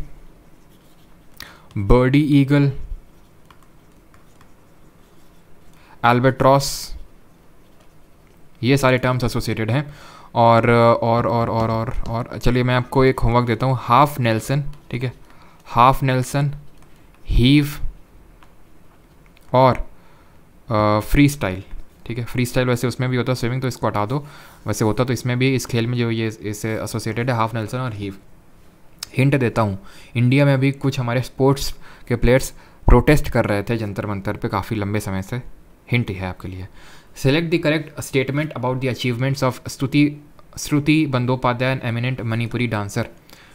बर्डी ईगल एल्बेट्रॉस ये सारे टर्म्स एसोसिएटेड हैं और और और और और और चलिए मैं आपको एक होमवर्क देता हूँ हाफ नेल्सन ठीक है हाफ नेल्सन हीव और फ्री स्टाइल ठीक है फ्री स्टाइल वैसे उसमें भी होता है स्विमिंग तो इसको हटा दो वैसे होता तो इसमें भी इस खेल में जो ये इससे एसोसिएटेड है हाफ नेल्सन और हीव हिंट देता हूँ इंडिया में भी कुछ हमारे स्पोर्ट्स के प्लेयर्स प्रोटेस्ट कर रहे थे जंतर मंतर पे काफ़ी लंबे समय से हिंट है आपके लिए select the correct statement about the achievements of Stuti Shruti Bandopadhyay an eminent Manipuri dancer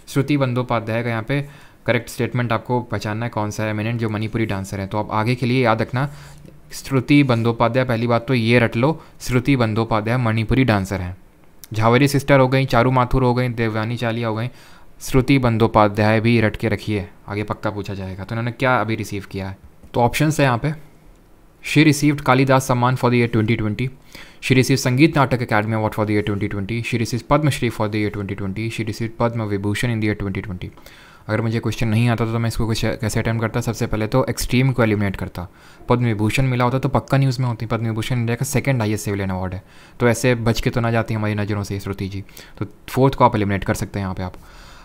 Shruti Bandopadhyay का यहाँ पे करेक्ट स्टेटमेंट आपको पहचानना है कौन सा है एमिनेंट जो मणिपुरी डांसर है तो आप आगे के लिए याद रखना श्रुति बंदोपाध्याय पहली बात तो ये रट लो श्रुति बंदोपाध्याय मणिपुरी डांसर हैं झावेरी सिस्टर हो गई चारू माथुर हो गई देवयानी चालिया हो गई श्रुति बंदोपाध्याय भी रट के रखिए आगे पक्का पूछा जाएगा तो इन्होंने क्या अभी रिसीव किया है तो ऑप्शन है यहाँ पे she received Kalidas Samman for the year twenty she receive Sangeet Natak academy award for the year twenty she receive Padmashri for the year twenty she receive Padma Vibhushan in the year twenty अगर मुझे क्वेश्चन नहीं आता तो मैं इसको कुछ कैसे अटैम्प्ट करता सबसे पहले तो एक्सट्रीम को एलिमिनेट करता पद्म विभूषण मिला होता तो पक्का न्यूज़ में होती पद्म विभूषण इंडिया का सेकंड हाईएस्ट सिविलियन अवार्ड है तो ऐसे बच के तो ना जाती हमारी नज़रों से श्रुति जी तो फोर्थ को आप एलिमिनेट कर सकते हैं यहाँ पर आप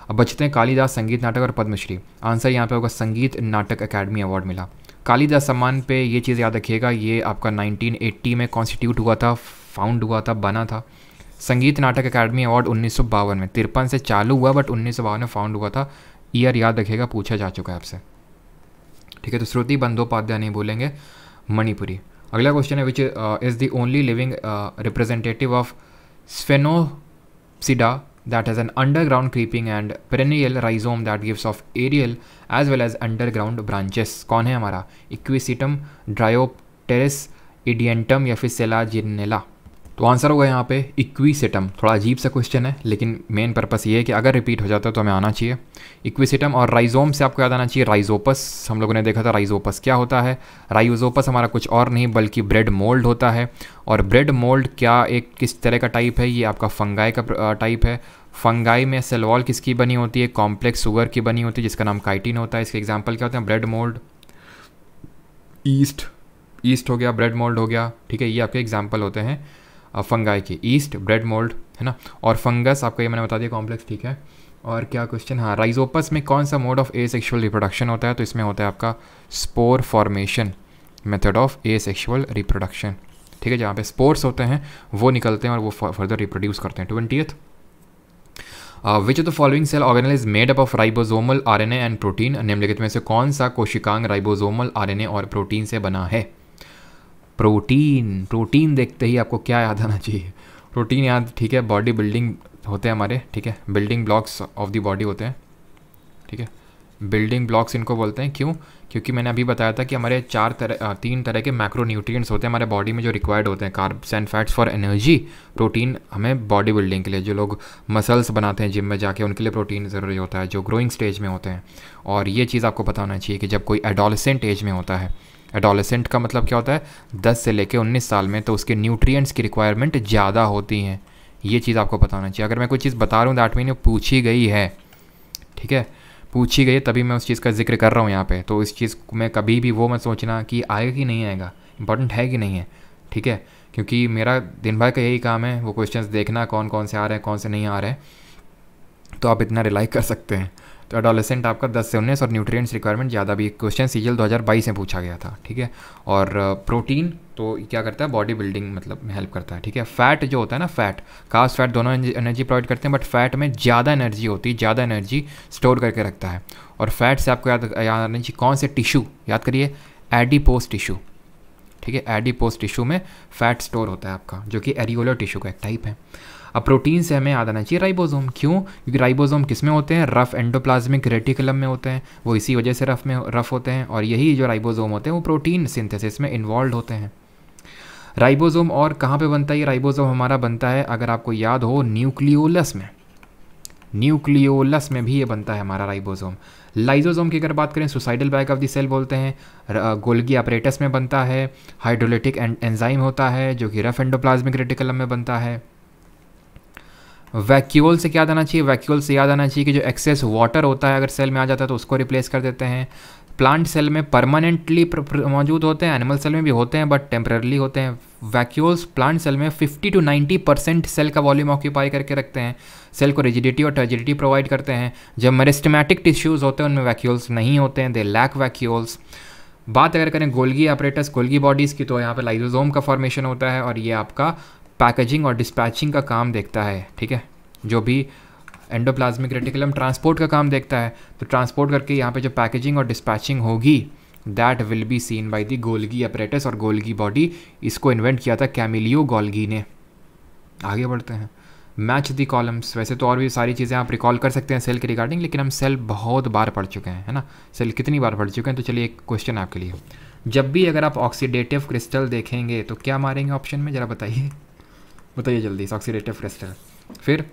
अब बचते हैं कालीदास संगीत नाटक और पद्मश्री आंसर यहाँ पे होगा संगीत नाटक अकेडमी अवार्ड मिला कालीदास सम्मान पे ये चीज़ याद रखिएगा ये आपका 1980 में कॉन्स्टिट्यूट हुआ था फाउंड हुआ था बना था संगीत नाटक अकेडमी अवार्ड उन्नीस में तिरपन से चालू हुआ बट उन्नीस में फाउंड हुआ था ईयर याद रखेगा पूछा जा चुका है आपसे ठीक है तो श्रुति बंदोपाध्याय नहीं बोलेंगे मणिपुरी अगला क्वेश्चन है which is the only living representative of Sphenopsida that is an underground creeping and perennial rhizome that gives off aerial as well as underground branches कौन है हमारा इक्विसिटम टेरिस इडियंटम या फिर सेला जिनेला तो आंसर होगा यहाँ पे इक्वीसिटम थोड़ा अजीब सा क्वेश्चन है लेकिन मेन पर्पस ये है कि अगर रिपीट हो जाता है तो हमें आना चाहिए इक्वीसिटम और राइजोम से आपको याद आना चाहिए राइजोपस हम लोगों ने देखा था राइजोपस क्या होता है राइजोपस हमारा कुछ और नहीं बल्कि ब्रेड मोल्ड होता है और ब्रेड मोल्ड क्या एक किस तरह का टाइप है ये आपका फंगाई का टाइप है फंगाई में सेलवॉल किसकी बनी होती है कॉम्प्लेक्स शुगर की बनी होती है जिसका नाम काइटिन होता है इसके एग्जाम्पल क्या होते हैं ब्रेड मोल्ड ईस्ट ईस्ट हो गया ब्रेड मोल्ड हो गया ठीक है ये आपके एग्जाम्पल होते हैं फंगाई की ईस्ट ब्रेड मोल्ड है ना और फंगस आपका ये मैंने बता दिया कॉम्प्लेक्स ठीक है और क्या क्वेश्चन हाँ राइजोपस में कौन सा mode of a sexual reproduction होता है तो इसमें होता है आपका spore formation method of a sexual reproduction ठीक है जहाँ पे स्पोर्ट्स होते हैं वो निकलते हैं और वो फर्दर रिप्रोड्यूस करते हैं twenty which of the following cell organelle is made up of ribosomal R N and protein निम्नलिखित में से कौन सा कोशिकांग राइबोजोमल आर एन ए और प्रोटीन से बना है प्रोटीन प्रोटीन देखते ही आपको क्या याद आना चाहिए प्रोटीन याद ठीक है बॉडी बिल्डिंग होते हैं हमारे ठीक है building blocks of the body होते हैं ठीक है बिल्डिंग ब्लॉक्स इनको बोलते हैं क्यों क्योंकि मैंने अभी बताया था कि हमारे चार तरह तीन तरह के मैक्रो न्यूट्रिएंट्स होते हैं हमारे बॉडी में जो रिक्वायर्ड होते हैं carbs and fats for energy protein हमें बॉडी बिल्डिंग के लिए जो लोग मसल्स बनाते हैं जिम में जाके उनके लिए प्रोटीन ज़रूरी होता है जो ग्रोइंग स्टेज में होते हैं और ये चीज़ आपको पता होना चाहिए कि जब कोई एडोलसेंट एज में होता है एडोलेसेंट का मतलब क्या होता है दस से लेकर उन्नीस साल में तो उसके न्यूट्रियट्स की रिक्वायरमेंट ज़्यादा होती हैं ये चीज़ आपको पता होना चाहिए अगर मैं कोई चीज़ बता रहा हूँ दैट मीन पूछी गई है ठीक है पूछी गई है तभी मैं उस चीज़ का जिक्र कर रहा हूँ यहाँ पे तो इस चीज़ में कभी भी वो मत सोचना कि आएगा कि नहीं आएगा इंपॉर्टेंट है कि नहीं है ठीक है क्योंकि मेरा दिन भर का यही काम है वो क्वेश्चंस देखना कौन कौन से आ रहे हैं कौन से नहीं आ रहे हैं तो आप इतना रिलाई कर सकते हैं तो एडोलेसेंट आपका 10 से 19 और न्यूट्रिएंट्स रिक्वायरमेंट ज़्यादा भी क्वेश्चन सी एल में पूछा गया था ठीक है और प्रोटीन तो क्या करता है बॉडी बिल्डिंग मतलब में हेल्प करता है ठीक है फैट जो होता है ना फैट कास्ट फैट दोनों एनर्जी प्रोवाइड करते हैं बट फैट में ज़्यादा एनर्जी होती है ज़्यादा एनर्जी स्टोर करके रखता है और फैट से आपको याद याद आना चाहिए कौन से टिश्यू याद करिए एडिपोस टिश्यू ठीक है एडिपोस टिश्यू में फैट स्टोर होता है आपका जो कि एरियोलर टिश्यू का एक टाइप है अब प्रोटीन से हमें याद आना चाहिए राइबोसोम क्यों क्योंकि राइबोसोम किस में होते हैं रफ एंडोप्लाज्मिक रेटिकुलम में होते हैं वो इसी वजह से रफ में रफ होते हैं और यही जो राइबोसोम होते हैं वो प्रोटीन सिंथेसिस में इन्वॉल्व होते हैं राइबोसोम और कहाँ पे बनता है ये राइबोसोम हमारा बनता है अगर आपको याद हो न्यूक्लियोलस में न्यूक्लियोलस में भी ये बनता है हमारा राइबोसोम लाइजोसोम की अगर बात करें suicidal bag of the cell बोलते हैं गोल्गी अपरेटस में बनता है हाइड्रोलिटिक एंजाइम होता है जो कि रफ एंडोप्लाज्मिक रेटिकुलम में बनता है वैक्यूल से क्या आना चाहिए वैक्यूल से याद आना चाहिए कि जो एक्सेस वाटर होता है अगर सेल में आ जाता है तो उसको रिप्लेस कर देते हैं प्लांट सेल में परमानेंटली मौजूद होते हैं एनिमल सेल में भी होते हैं बट टेम्परली होते हैं वैक्यूल्स प्लांट सेल में 50 टू 90 परसेंट सेल का वॉल्यूम ऑक्यूपाई करके रखते हैं सेल को रिजिडिटी और टर्जिडिटी प्रोवाइड करते हैं जब मेरिस्टमैटिक टिश्यूज़ होते हैं उनमें वैक्यूल्स नहीं होते हैं दे लैक वैक्यूल्स बात अगर करें गोल्गी ऑपरेटर्स गोल्गी बॉडीज़ की तो यहाँ पर लाइजोजोम का फॉर्मेशन होता है और ये आपका पैकेजिंग और डिस्पैचिंग का काम देखता है ठीक है जो भी एंडोप्लाज्मिक रेटिकुलम ट्रांसपोर्ट का काम देखता है तो ट्रांसपोर्ट करके यहाँ पे जो पैकेजिंग और डिस्पैचिंग होगी that will be seen by the Golgi apparatus और गोल्गी बॉडी इसको इन्वेंट किया था कैमिलियो गोल्गी ने आगे बढ़ते हैं मैच दी कॉलम्स वैसे तो और भी सारी चीज़ें आप रिकॉल कर सकते हैं सेल के रिगार्डिंग लेकिन हम सेल बहुत बार पढ़ चुके हैं है ना सेल कितनी बार पढ़ चुके हैं तो चलिए एक क्वेश्चन आपके लिए जब भी अगर आप ऑक्सीडेटिव क्रिस्टल देखेंगे तो क्या मारेंगे ऑप्शन में ज़रा बताइए बताइए जल्दी ऑक्सीडेटिव क्रिस्टल फिर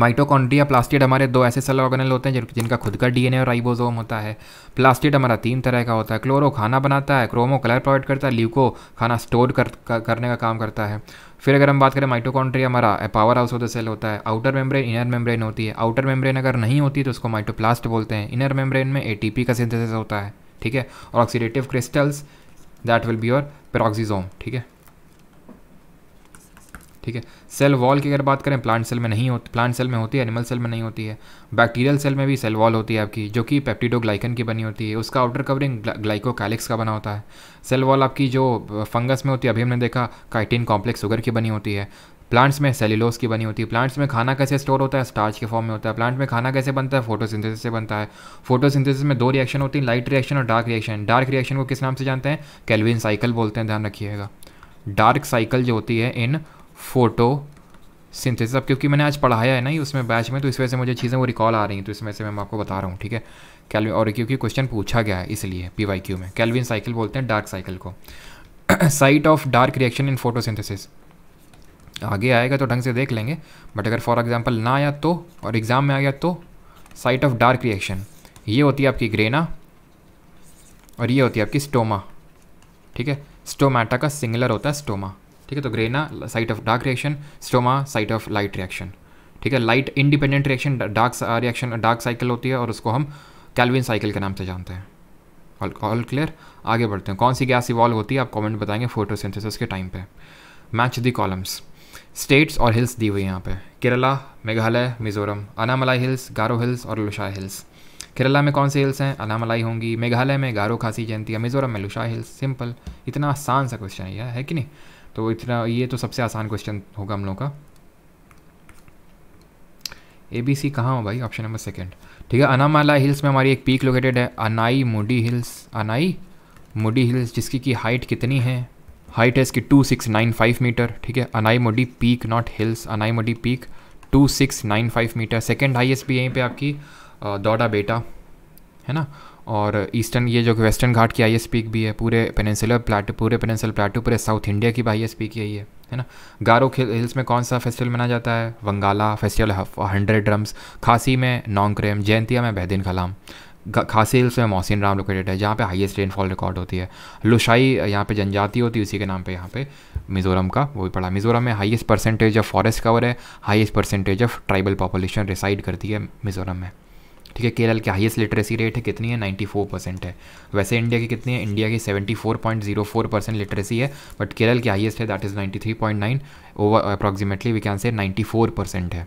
माइटोकॉन्ड्रिया प्लास्टिड हमारे दो ऐसे सेल ऑर्गेनल होते हैं जिनका खुद का डीएनए और राइबोसोम होता है प्लास्टिड हमारा तीन तरह का होता है क्लोरो खाना बनाता है क्रोमो कलर प्रोवाइड करता है ल्यूको खाना स्टोर कर, करने का काम करता है फिर अगर हम बात करें माइटोकॉन्ड्रिया हमारा powerhouse of the cell होता है आउटर मेम्ब्रेन इनर मेम्ब्रेन होती है आउटर मेम्ब्रेन अगर नहीं होती तो उसको माइटोप्लास्ट बोलते हैं इनर मेम्ब्रेन में पी का सिंथेसिस होता है ठीक है और oxidative crystals that will be your peroxisome ठीक है ठीक है सेल वॉल की अगर बात करें प्लांट सेल में नहीं होती प्लांट सेल में होती है एनिमल सेल में नहीं होती है बैक्टीरियल सेल में भी सेल वॉल होती है आपकी जो कि पेप्टिडोग्लाइकन की बनी होती है उसका आउटर कवरिंग ग्लाइकोकैलिक्स का बना होता है सेल वॉल आपकी जो फंगस में होती है अभी हमने देखा काइटिन कॉम्प्लेक्स शुगर की बनी होती है प्लांट्स में सेलिलोस की बनी होती है प्लांट्स में खाना कैसे स्टोर होता है स्टार्च के फॉर्म में होता है प्लांट में खाना कैसे बनता है फोटोसिंथेसिस से बनता है फोटोसिंथेसिस में दो रिएक्शन होती हैं लाइट रिएक्शन और डार्क रिएक्शन डार्क रिएक्शन को किस नाम से जानते हैं कैलविन साइकिल बोलते हैं ध्यान रखिएगा डार्क साइकिल जो होती है इन फोटो सिंथेसिस अब क्योंकि मैंने आज पढ़ाया है ना ही उसमें बैच में तो इस वजह से मुझे चीज़ें वो रिकॉल आ रही हैं तो इसमें से मैं आपको बता रहा हूँ ठीक है कैलविन और क्योंकि क्वेश्चन पूछा गया है इसलिए पी वाई क्यू में कैलविन साइकिल बोलते हैं डार्क साइकिल को site of dark reaction in photosynthesis आगे आएगा तो ढंग से देख लेंगे बट अगर फॉर एग्जाम्पल ना आया तो और एग्ज़ाम में आ गया तो साइट ऑफ डार्क रिएक्शन ये होती है आपकी ग्रेना और ये होती है आपकी स्टोमा ठीक है स्टोमाटा का सिंगलर होता है स्टोमा ठीक है तो grana site of dark reaction stoma site of light reaction ठीक है light independent reaction dark reaction dark cycle होती है और उसको हम कैलविन साइकिल के नाम से जानते हैं ऑल क्लियर आगे बढ़ते हैं कौन सी गैस इवॉल्व होती है आप कॉमेंट बताएंगे फोटोसिंथेसिस के टाइम पे मैच दी कॉलम्स स्टेट्स और हिल्स दी हुई यहाँ पे केरला मेघालय मिजोरम अनामलाई हिल्स गारो हिल्स और लुशा हिल्स केरला में कौन से हिल्स हैं अनामलाई होंगी मेघालय में गारो खासी जयंती है मिजोरम में लुशा हिल्स सिंपल इतना आसान सा क्वेश्चन है, है कि नहीं तो इतना ये तो सबसे आसान क्वेश्चन होगा हम लोग का ए बी सी कहाँ हो भाई ऑप्शन नंबर सेकेंड ठीक है अनामाला हिल्स में हमारी एक पीक लोकेटेड है अनाई मुडी हिल्स अनाई मुडी हिल्स जिसकी की हाइट कितनी है हाइट है इसकी two six nine five metre ठीक है Anai Mudi peak not hills Anai Mudi peak two six nine five metre second highest भी यहीं पे आपकी दौड़ा बेटा है ना और ईस्टर्न ये जो कि वेस्टर्न घाट की एस पीक भी है पूरे पेनिनसुलर प्लाट पूरे पेनिनसुलर प्लाटू पूरे साउथ इंडिया की भी एस पीक यही है है ना गारो हिल्स में कौन सा फेस्टिवल मनाया जाता है वंगाला फेस्टिवल हंड्रेड ड्रम्स खासी में नॉन्क्रेम जयंतिया में बहदीन खलाम खासी हिल्स में मोहसिन राम लोकेटेड है जहाँ पे हाईएस्ट रेनफॉल रिकॉर्ड होती है लुशाई यहाँ पे जनजाति होती है उसी के नाम पे यहाँ पे मिज़ोरम का वो भी पड़ा मिज़ोरम में highest percentage of forest cover है highest percentage of tribal population reside करती है मिज़ोरम में ठीक है केरल की हाईएस्ट लिटरेसी रेट है कितनी है 94 परसेंट है वैसे इंडिया की कितनी है इंडिया की 74.04 परसेंट लिटरेसी है बट केरल की हाईएस्ट है that is 93.9 over approximately we can say ninety percent है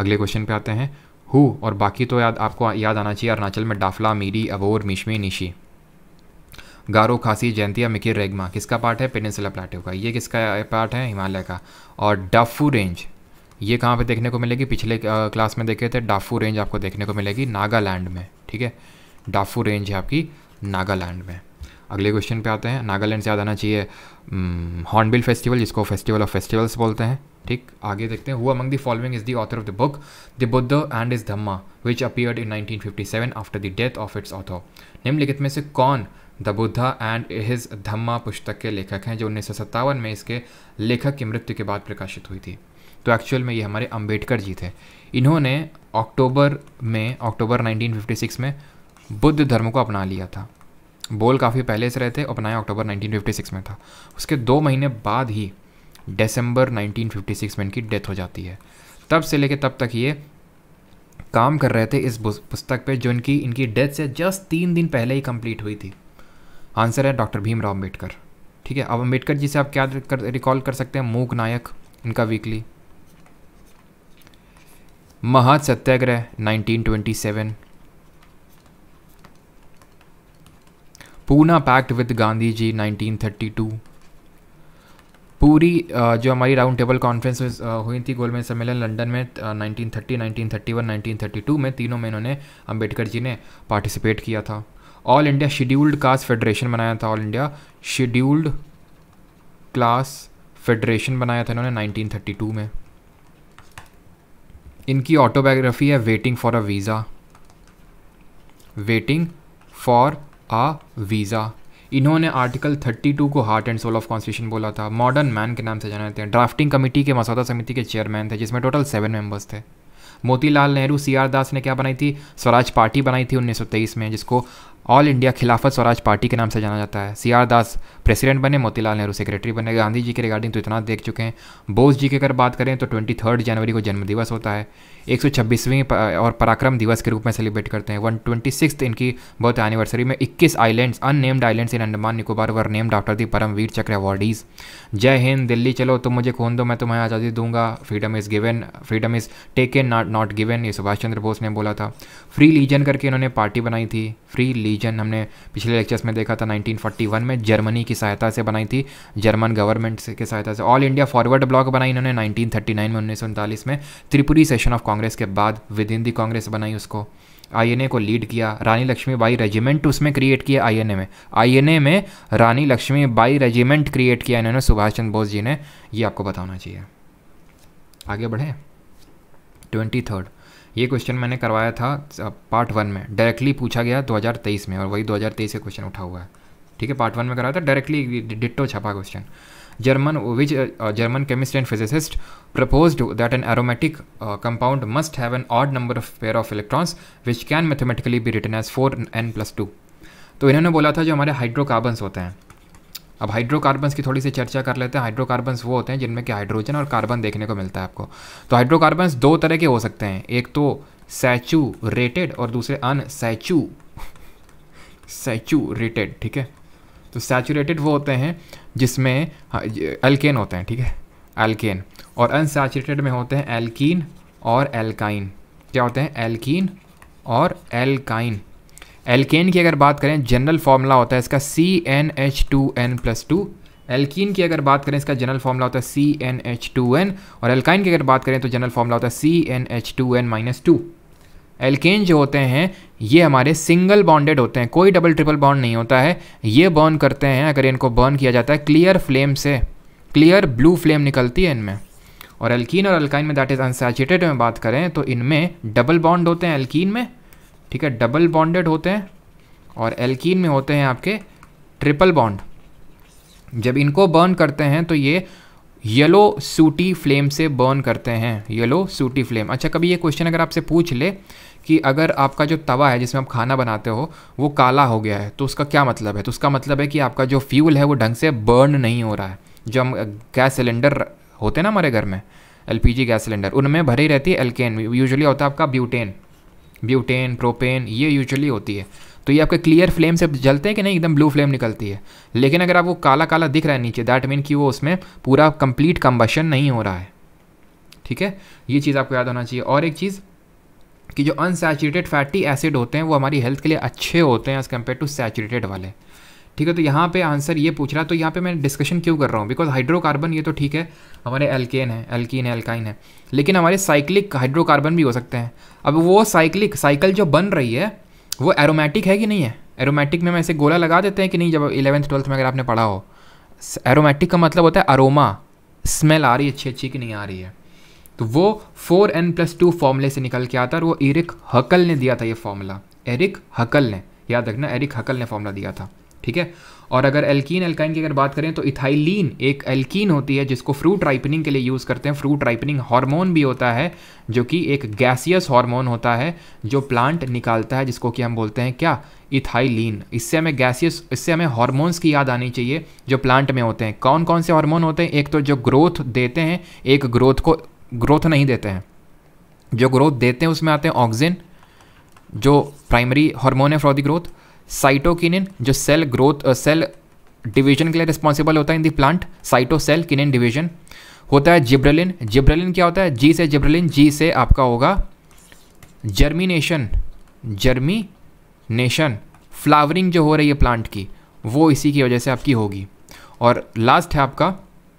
अगले क्वेश्चन पे आते हैं हु और बाकी तो याद आपको याद आना चाहिए अरुणाचल में डाफला मीरी अबोर मिशमे निशी गारो खासी जयंतिया मिकिर रेगमा किसका पार्ट है पेनिसला प्लाटो का ये किसका पार्ट है हिमालय का और डफू रेंज ये कहाँ पे देखने को मिलेगी पिछले क्लास में देखे थे डाफू रेंज आपको देखने को मिलेगी नागालैंड में ठीक है डाफू रेंज है आपकी नागालैंड में अगले क्वेश्चन पे आते हैं नागालैंड से याद आना चाहिए हॉर्नबिल फेस्टिवल जिसको फेस्टिवल ऑफ फेस्टिवल्स बोलते हैं ठीक आगे देखते हैं हुआ among the following is the author of the book the Buddha and is Dhamma which appeared in 1957 after the death of its author निम्नलिखित में से कौन the Buddha and his Dhamma पुस्तक के लेखक हैं जो उन्नीस में इसके लेखक की मृत्यु के बाद प्रकाशित हुई थी तो एक्चुअल में ये हमारे अम्बेडकर जी थे इन्होंने अक्टूबर में अक्टूबर 1956 में बुद्ध धर्म को अपना लिया था बोल काफ़ी पहले से रहे थे अपनाया अक्टूबर 1956 में था उसके दो महीने बाद ही दिसंबर 1956 में इनकी डेथ हो जाती है तब से लेके तब तक ये काम कर रहे थे इस पुस्तक पे जो इनकी इनकी डेथ से जस्ट तीन दिन पहले ही कंप्लीट हुई थी आंसर है डॉक्टर भीमराव अम्बेडकर ठीक है अब अम्बेडकर जी से आप क्या रिकॉल कर सकते हैं मूक नायक इनका weekly Mahad Satyagraha 1927 Poona pact with Gandhi ji 1932 पूरी जो हमारी राउंड टेबल कॉन्फ्रेंस हुई थी गोलमेज सम्मेलन लंदन में 1930, 1931, 1932 में तीनों में इन्होंने अंबेडकर जी ने पार्टिसिपेट किया था all India scheduled caste federation बनाया था all India scheduled class federation बनाया था इन्होंने 1932 में इनकी ऑटोबायोग्राफी है waiting for a visa waiting for a visa इन्होंने आर्टिकल 32 को heart and soul of constitution बोला था मॉडर्न मैन के नाम से जाना जाते हैं ड्राफ्टिंग कमेटी के मसौदा समिति के चेयरमैन थे जिसमें टोटल सेवन मेंबर्स थे मोतीलाल नेहरू सी आर दास ने क्या बनाई थी स्वराज पार्टी बनाई थी 1923 में जिसको ऑल इंडिया खिलाफत स्वराज पार्टी के नाम से जाना जाता है सी आर दास प्रेसिडेंट बने मोतीलाल नेहरू सेक्रेटरी बने गांधी जी के रिगार्डिंग तो इतना देख चुके हैं बोस जी की अगर बात करें तो ट्वेंटी थर्ड जनवरी को जन्मदिवस होता है एक और पराक्रम दिवस के रूप में सेलिब्रेट करते हैं वन ट्वेंटी इनकी बहुत एनिवर्सरी में इक्कीस islands unnamed islands in Andaman Nicobar were named after the Param Vir Chakra awardees जय हिंद दिल्ली चलो तुम मुझे खून दो मैं तुम्हें आज़ादी दूंगा freedom is given freedom is taken not not given ये सुभाष चंद्र बोस ने बोला था फ्री लीजन करके इन्होंने पार्टी बनाई थी फ्री लीजन हमने पिछले लेक्चर्स में देखा था 1941 में जर्मनी की सहायता से बनाई थी जर्मन गवर्नमेंट की सहायता से ऑल इंडिया फॉरवर्ड ब्लॉक बनाई इन्होंने 1939 में उन्नीस में त्रिपुरी सेशन ऑफ कांग्रेस कांग्रेस के बाद विद इन दी कांग्रेस बनाई उसको आई को लीड किया रानी लक्ष्मीबाई रेजिमेंट उसमें क्रिएट किया आई में आई में रानी लक्ष्मीबाई रेजिमेंट क्रिएट किया इन्होंने सुभाष चंद्र बोस जी ने ये आपको बताना चाहिए आगे बढ़े ट्वेंटी थर्ड ये क्वेश्चन मैंने करवाया था पार्ट वन में डायरेक्टली पूछा गया 2023 में और वही 2023 से क्वेश्चन उठा हुआ है ठीक है पार्ट वन में कराया था डायरेक्टली डिट्टो छपा question German which German chemist and physicist propose that an aromatic compound must have an odd number of pair of electrons which can mathematically be written as four N plus two तो इन्होंने बोला था जो हमारे हाइड्रोकार्बन्स होते हैं अब हाइड्रोकार्बन्स की थोड़ी सी चर्चा कर लेते हैं हाइड्रोकार्बन्स वो होते हैं जिनमें कि हाइड्रोजन और कार्बन देखने को मिलता है आपको तो हाइड्रोकार्बन्स दो तरह के हो सकते हैं एक तो सैचू रेटेड और दूसरे अन सैचू सैचू रेटेड ठीक है तो सैचुरेटेड वो होते हैं जिसमें अल्केन हाँ, होते हैं ठीक है एल्केन और अनसैचुरेटेड में होते हैं एल्कीन और एल्काइन क्या होते हैं एल्कीन और एल्काइन एल्केन की अगर बात करें जनरल फार्मूला होता है इसका C N H two N plus two alkene की अगर बात करें इसका जनरल फार्मूला होता है C N H two N और एल्काइन की अगर बात करें तो जनरल फार्मूला होता है C N H two N minus two alkane जो होते हैं ये हमारे सिंगल बॉन्डेड होते हैं कोई डबल ट्रिपल बॉन्ड नहीं होता है ये बर्न करते हैं अगर इनको बर्न किया जाता है क्लियर फ्लेम से क्लियर ब्लू फ्लेम निकलती है इनमें और एल्कीन और अल्काइन में दैट इज़ अनसेचुरेटेड में बात करें तो इनमें डबल बॉन्ड होते हैं एल्कीन में ठीक है डबल बॉन्डेड होते हैं और एल्कीन में होते हैं आपके ट्रिपल बॉन्ड जब इनको बर्न करते हैं तो ये येलो सूटी फ्लेम से बर्न करते हैं येलो सूटी फ्लेम अच्छा कभी ये क्वेश्चन अगर आपसे पूछ ले कि अगर आपका जो तवा है जिसमें आप खाना बनाते हो वो काला हो गया है तो उसका क्या मतलब है तो उसका मतलब है कि आपका जो फ्यूल है वो ढंग से बर्न नहीं हो रहा है जो हम गैस सिलेंडर होते हैं ना हमारे घर में एल गैस सिलेंडर उनमें भरी रहती है एल्केन यूजअली होता है आपका ब्यूटेन ब्यूटेन प्रोपेन ये यूजली होती है तो ये आपके क्लियर फ्लेम से जलते हैं कि नहीं एकदम ब्लू फ्लेम निकलती है लेकिन अगर आप वो काला काला दिख रहा है नीचे दैट मीन कि वो उसमें पूरा कंप्लीट कम्बशन नहीं हो रहा है ठीक है ये चीज़ आपको याद होना चाहिए और एक चीज़ कि जो अनसैचुरेटेड फैटी एसिड होते हैं वो हमारी हेल्थ के लिए अच्छे होते हैं एज़ कम्पेयर टू सैचुरेटेड वाले ठीक है तो यहाँ पे आंसर ये पूछ रहा है तो यहाँ पे मैं डिस्कशन क्यों कर रहा हूँ बिकॉज हाइड्रोकार्बन ये तो ठीक है हमारे एल्केन है एल्कीन है एल्काइन है लेकिन हमारे साइक्लिक हाइड्रोकार्बन भी हो सकते हैं अब वो साइक्लिक साइकिल जो बन रही है वो एरोमेटिक है कि नहीं है एरोमेटिक में हम ऐसे गोला लगा देते हैं कि नहीं जब इलेवंथ ट्वेल्थ में अगर आपने पढ़ा हो एरोमेटिक का मतलब होता है अरोमा स्मेल आ रही है अच्छी अच्छी कि नहीं आ रही है तो वो फोर एन प्लस टू फॉर्मूले से निकल के आता है और वो एरिक हकल ने दिया था ये फॉर्मूला एरिक हकल ने याद रखना एरिक हकल ने फॉर्मूला दिया था ठीक है और अगर एल्कीन एल्काइन की अगर बात करें तो इथाइलिन एक एल्कीन होती है जिसको फ्रूट राइपनिंग के लिए यूज़ करते हैं फ्रूट राइपनिंग हार्मोन भी होता है जो कि एक गैसियस हार्मोन होता है जो प्लांट निकालता है जिसको कि हम बोलते हैं क्या इथाइलिन इससे हमें गैसियस इससे हमें हार्मोन्स की याद आनी चाहिए जो प्लांट में होते हैं कौन कौन से हार्मोन होते हैं एक तो जो ग्रोथ देते हैं एक ग्रोथ को ग्रोथ नहीं देते हैं जो ग्रोथ देते हैं उसमें आते हैं ऑक्सिन जो प्राइमरी हार्मोन है फॉर द ग्रोथ साइटोकिनिन जो सेल ग्रोथ सेल डिवीजन के लिए रिस्पॉन्सिबल होता है in the plant cytokinin division होता है जिब्रलिन जिब्रलिन क्या होता है जी से जिब्रलिन जी से आपका होगा जर्मिनेशन जर्मिनेशन फ्लावरिंग जो हो रही है प्लांट की वो इसी की वजह से आपकी होगी और लास्ट है आपका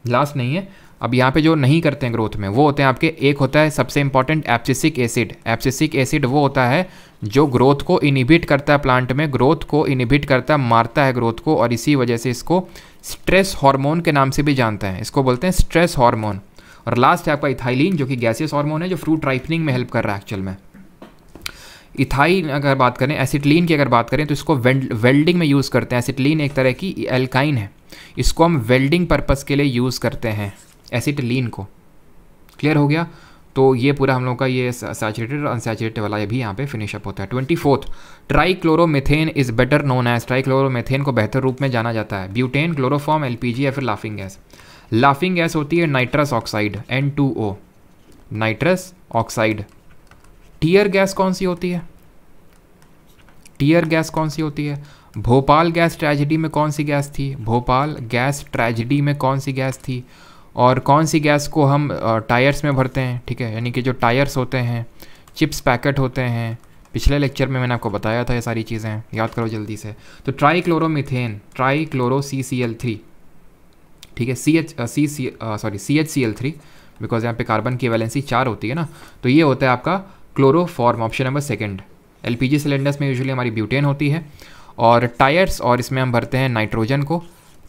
लास्ट नहीं है अब यहाँ पे जो नहीं करते हैं ग्रोथ में वो होते हैं आपके एक होता है सबसे important abscisic acid abscisic acid वो होता है जो ग्रोथ को इनिबिट करता है प्लांट में ग्रोथ को इनिबिट करता है मारता है ग्रोथ को और इसी वजह से इसको स्ट्रेस हार्मोन के नाम से भी जानते हैं इसको बोलते हैं स्ट्रेस हार्मोन और लास्ट है आपका इथाइलिन जो कि गैसियस हार्मोन है जो फ्रूट राइपनिंग में हेल्प कर रहा है एक्चुअल में इथाइन अगर बात करें एसिटलिन की अगर बात करें तो इसको वेल्डिंग में यूज़ करते हैं एसिटलिन एक तरह की एल्काइन है इसको हम वेल्डिंग पर्पज़ के लिए यूज़ करते हैं एसिटिलीन को क्लियर हो गया तो ये पूरा हम लोग का ये सैचुरेटेड और अनसेचुरेटेड वाला ये भी यहाँ पे फिनिश अप होता है twenty fourth trichloromethane is better known as trichloromethane को बेहतर रूप में जाना जाता है butane chloroform L P G या फिर लाफिंग गैस लाफिंग गैस होती है nitrous oxide N two O nitrous oxide tear gas कौन सी होती है टीयर गैस कौन सी होती है भोपाल गैस ट्रेजिडी में कौन सी गैस थी भोपाल गैस ट्रेजिडी में कौन सी गैस थी और कौन सी गैस को हम टायर्स में भरते हैं ठीक है यानी कि जो टायर्स होते हैं चिप्स पैकेट होते हैं पिछले लेक्चर में मैंने आपको बताया था ये सारी चीज़ें याद करो जल्दी से तो trichloromethane trichloro C C L three ठीक है C H C C sorry C H C L three because यहाँ पे कार्बन की वैलेंसी चार होती है ना तो ये होता है आपका chloroform option number second L cylinders में यूजली हमारी ब्यूटेन होती है और टायर्स और इसमें हम भरते हैं नाइट्रोजन को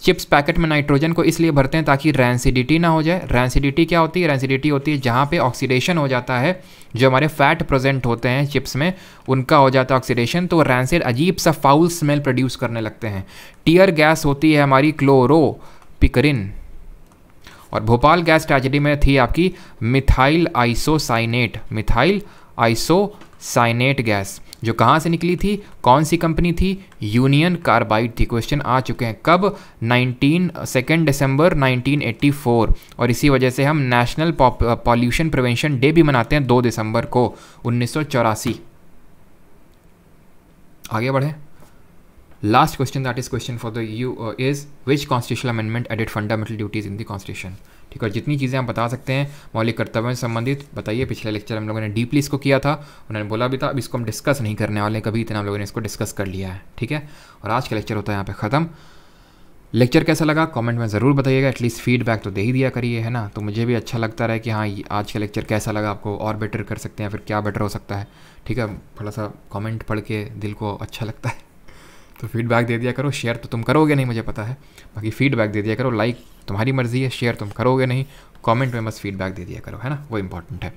चिप्स पैकेट में नाइट्रोजन को इसलिए भरते हैं ताकि रैंसिडिटी ना हो जाए रैंसिडिटी क्या होती है रैंसिडिटी होती है जहाँ पे ऑक्सीडेशन हो जाता है जो हमारे फैट प्रेजेंट होते हैं चिप्स में उनका हो जाता है ऑक्सीडेशन तो रैंसिड अजीब सा फाउल स्मेल प्रोड्यूस करने लगते हैं टीयर गैस होती है हमारी क्लोरो पिकरिन और भोपाल गैस ट्रेजिडी में थी आपकी methyl isocyanate methyl isocyanate gas जो कहाँ से निकली थी कौन सी कंपनी थी यूनियन कार्बाइड थी क्वेश्चन आ चुके हैं कब 19 सेकेंड दिसंबर 1984 और इसी वजह से हम नेशनल पॉल्यूशन प्रिवेंशन डे भी मनाते हैं 2 दिसंबर को उन्नीस आगे बढ़े last question that is question for the you is which constitution amendment added fundamental duties in the constitution ठीक है जितनी चीज़ें आप बता सकते हैं मौलिक कर्तव्य से संबंधित बताइए पिछले लेक्चर हम लोगों ने डीपली इसको किया था उन्होंने बोला भी था अब इसको हम डिस्कस नहीं करने वाले कभी इतना हम लोगों ने इसको डिस्कस कर लिया है ठीक है और आज का लेक्चर होता है यहाँ पर ख़त्म लेक्चर कैसा लगा कमेंट में ज़रूर बताइएगा एटलीस्ट फीडबैक तो दे ही दिया करिए है ना तो मुझे भी अच्छा लगता रहा कि हाँ आज का लेक्चर कैसा लगा आपको और बेटर कर सकते हैं फिर क्या बेटर हो सकता है ठीक है थोड़ा सा कमेंट पढ़ के दिल को अच्छा लगता है तो फीडबैक दे दिया करो शेयर तो तुम करोगे नहीं मुझे पता है बाकी फीडबैक दे दिया करो लाइक तुम्हारी मर्ज़ी है शेयर तुम करोगे नहीं कमेंट में बस फीडबैक दे दिया करो है ना वो इंपॉर्टेंट है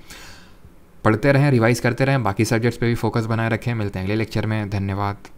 पढ़ते रहें रिवाइज़ करते रहें बाकी सब्जेक्ट्स पे भी फोकस बनाए रखें मिलते हैं अगले लेक्चर में धन्यवाद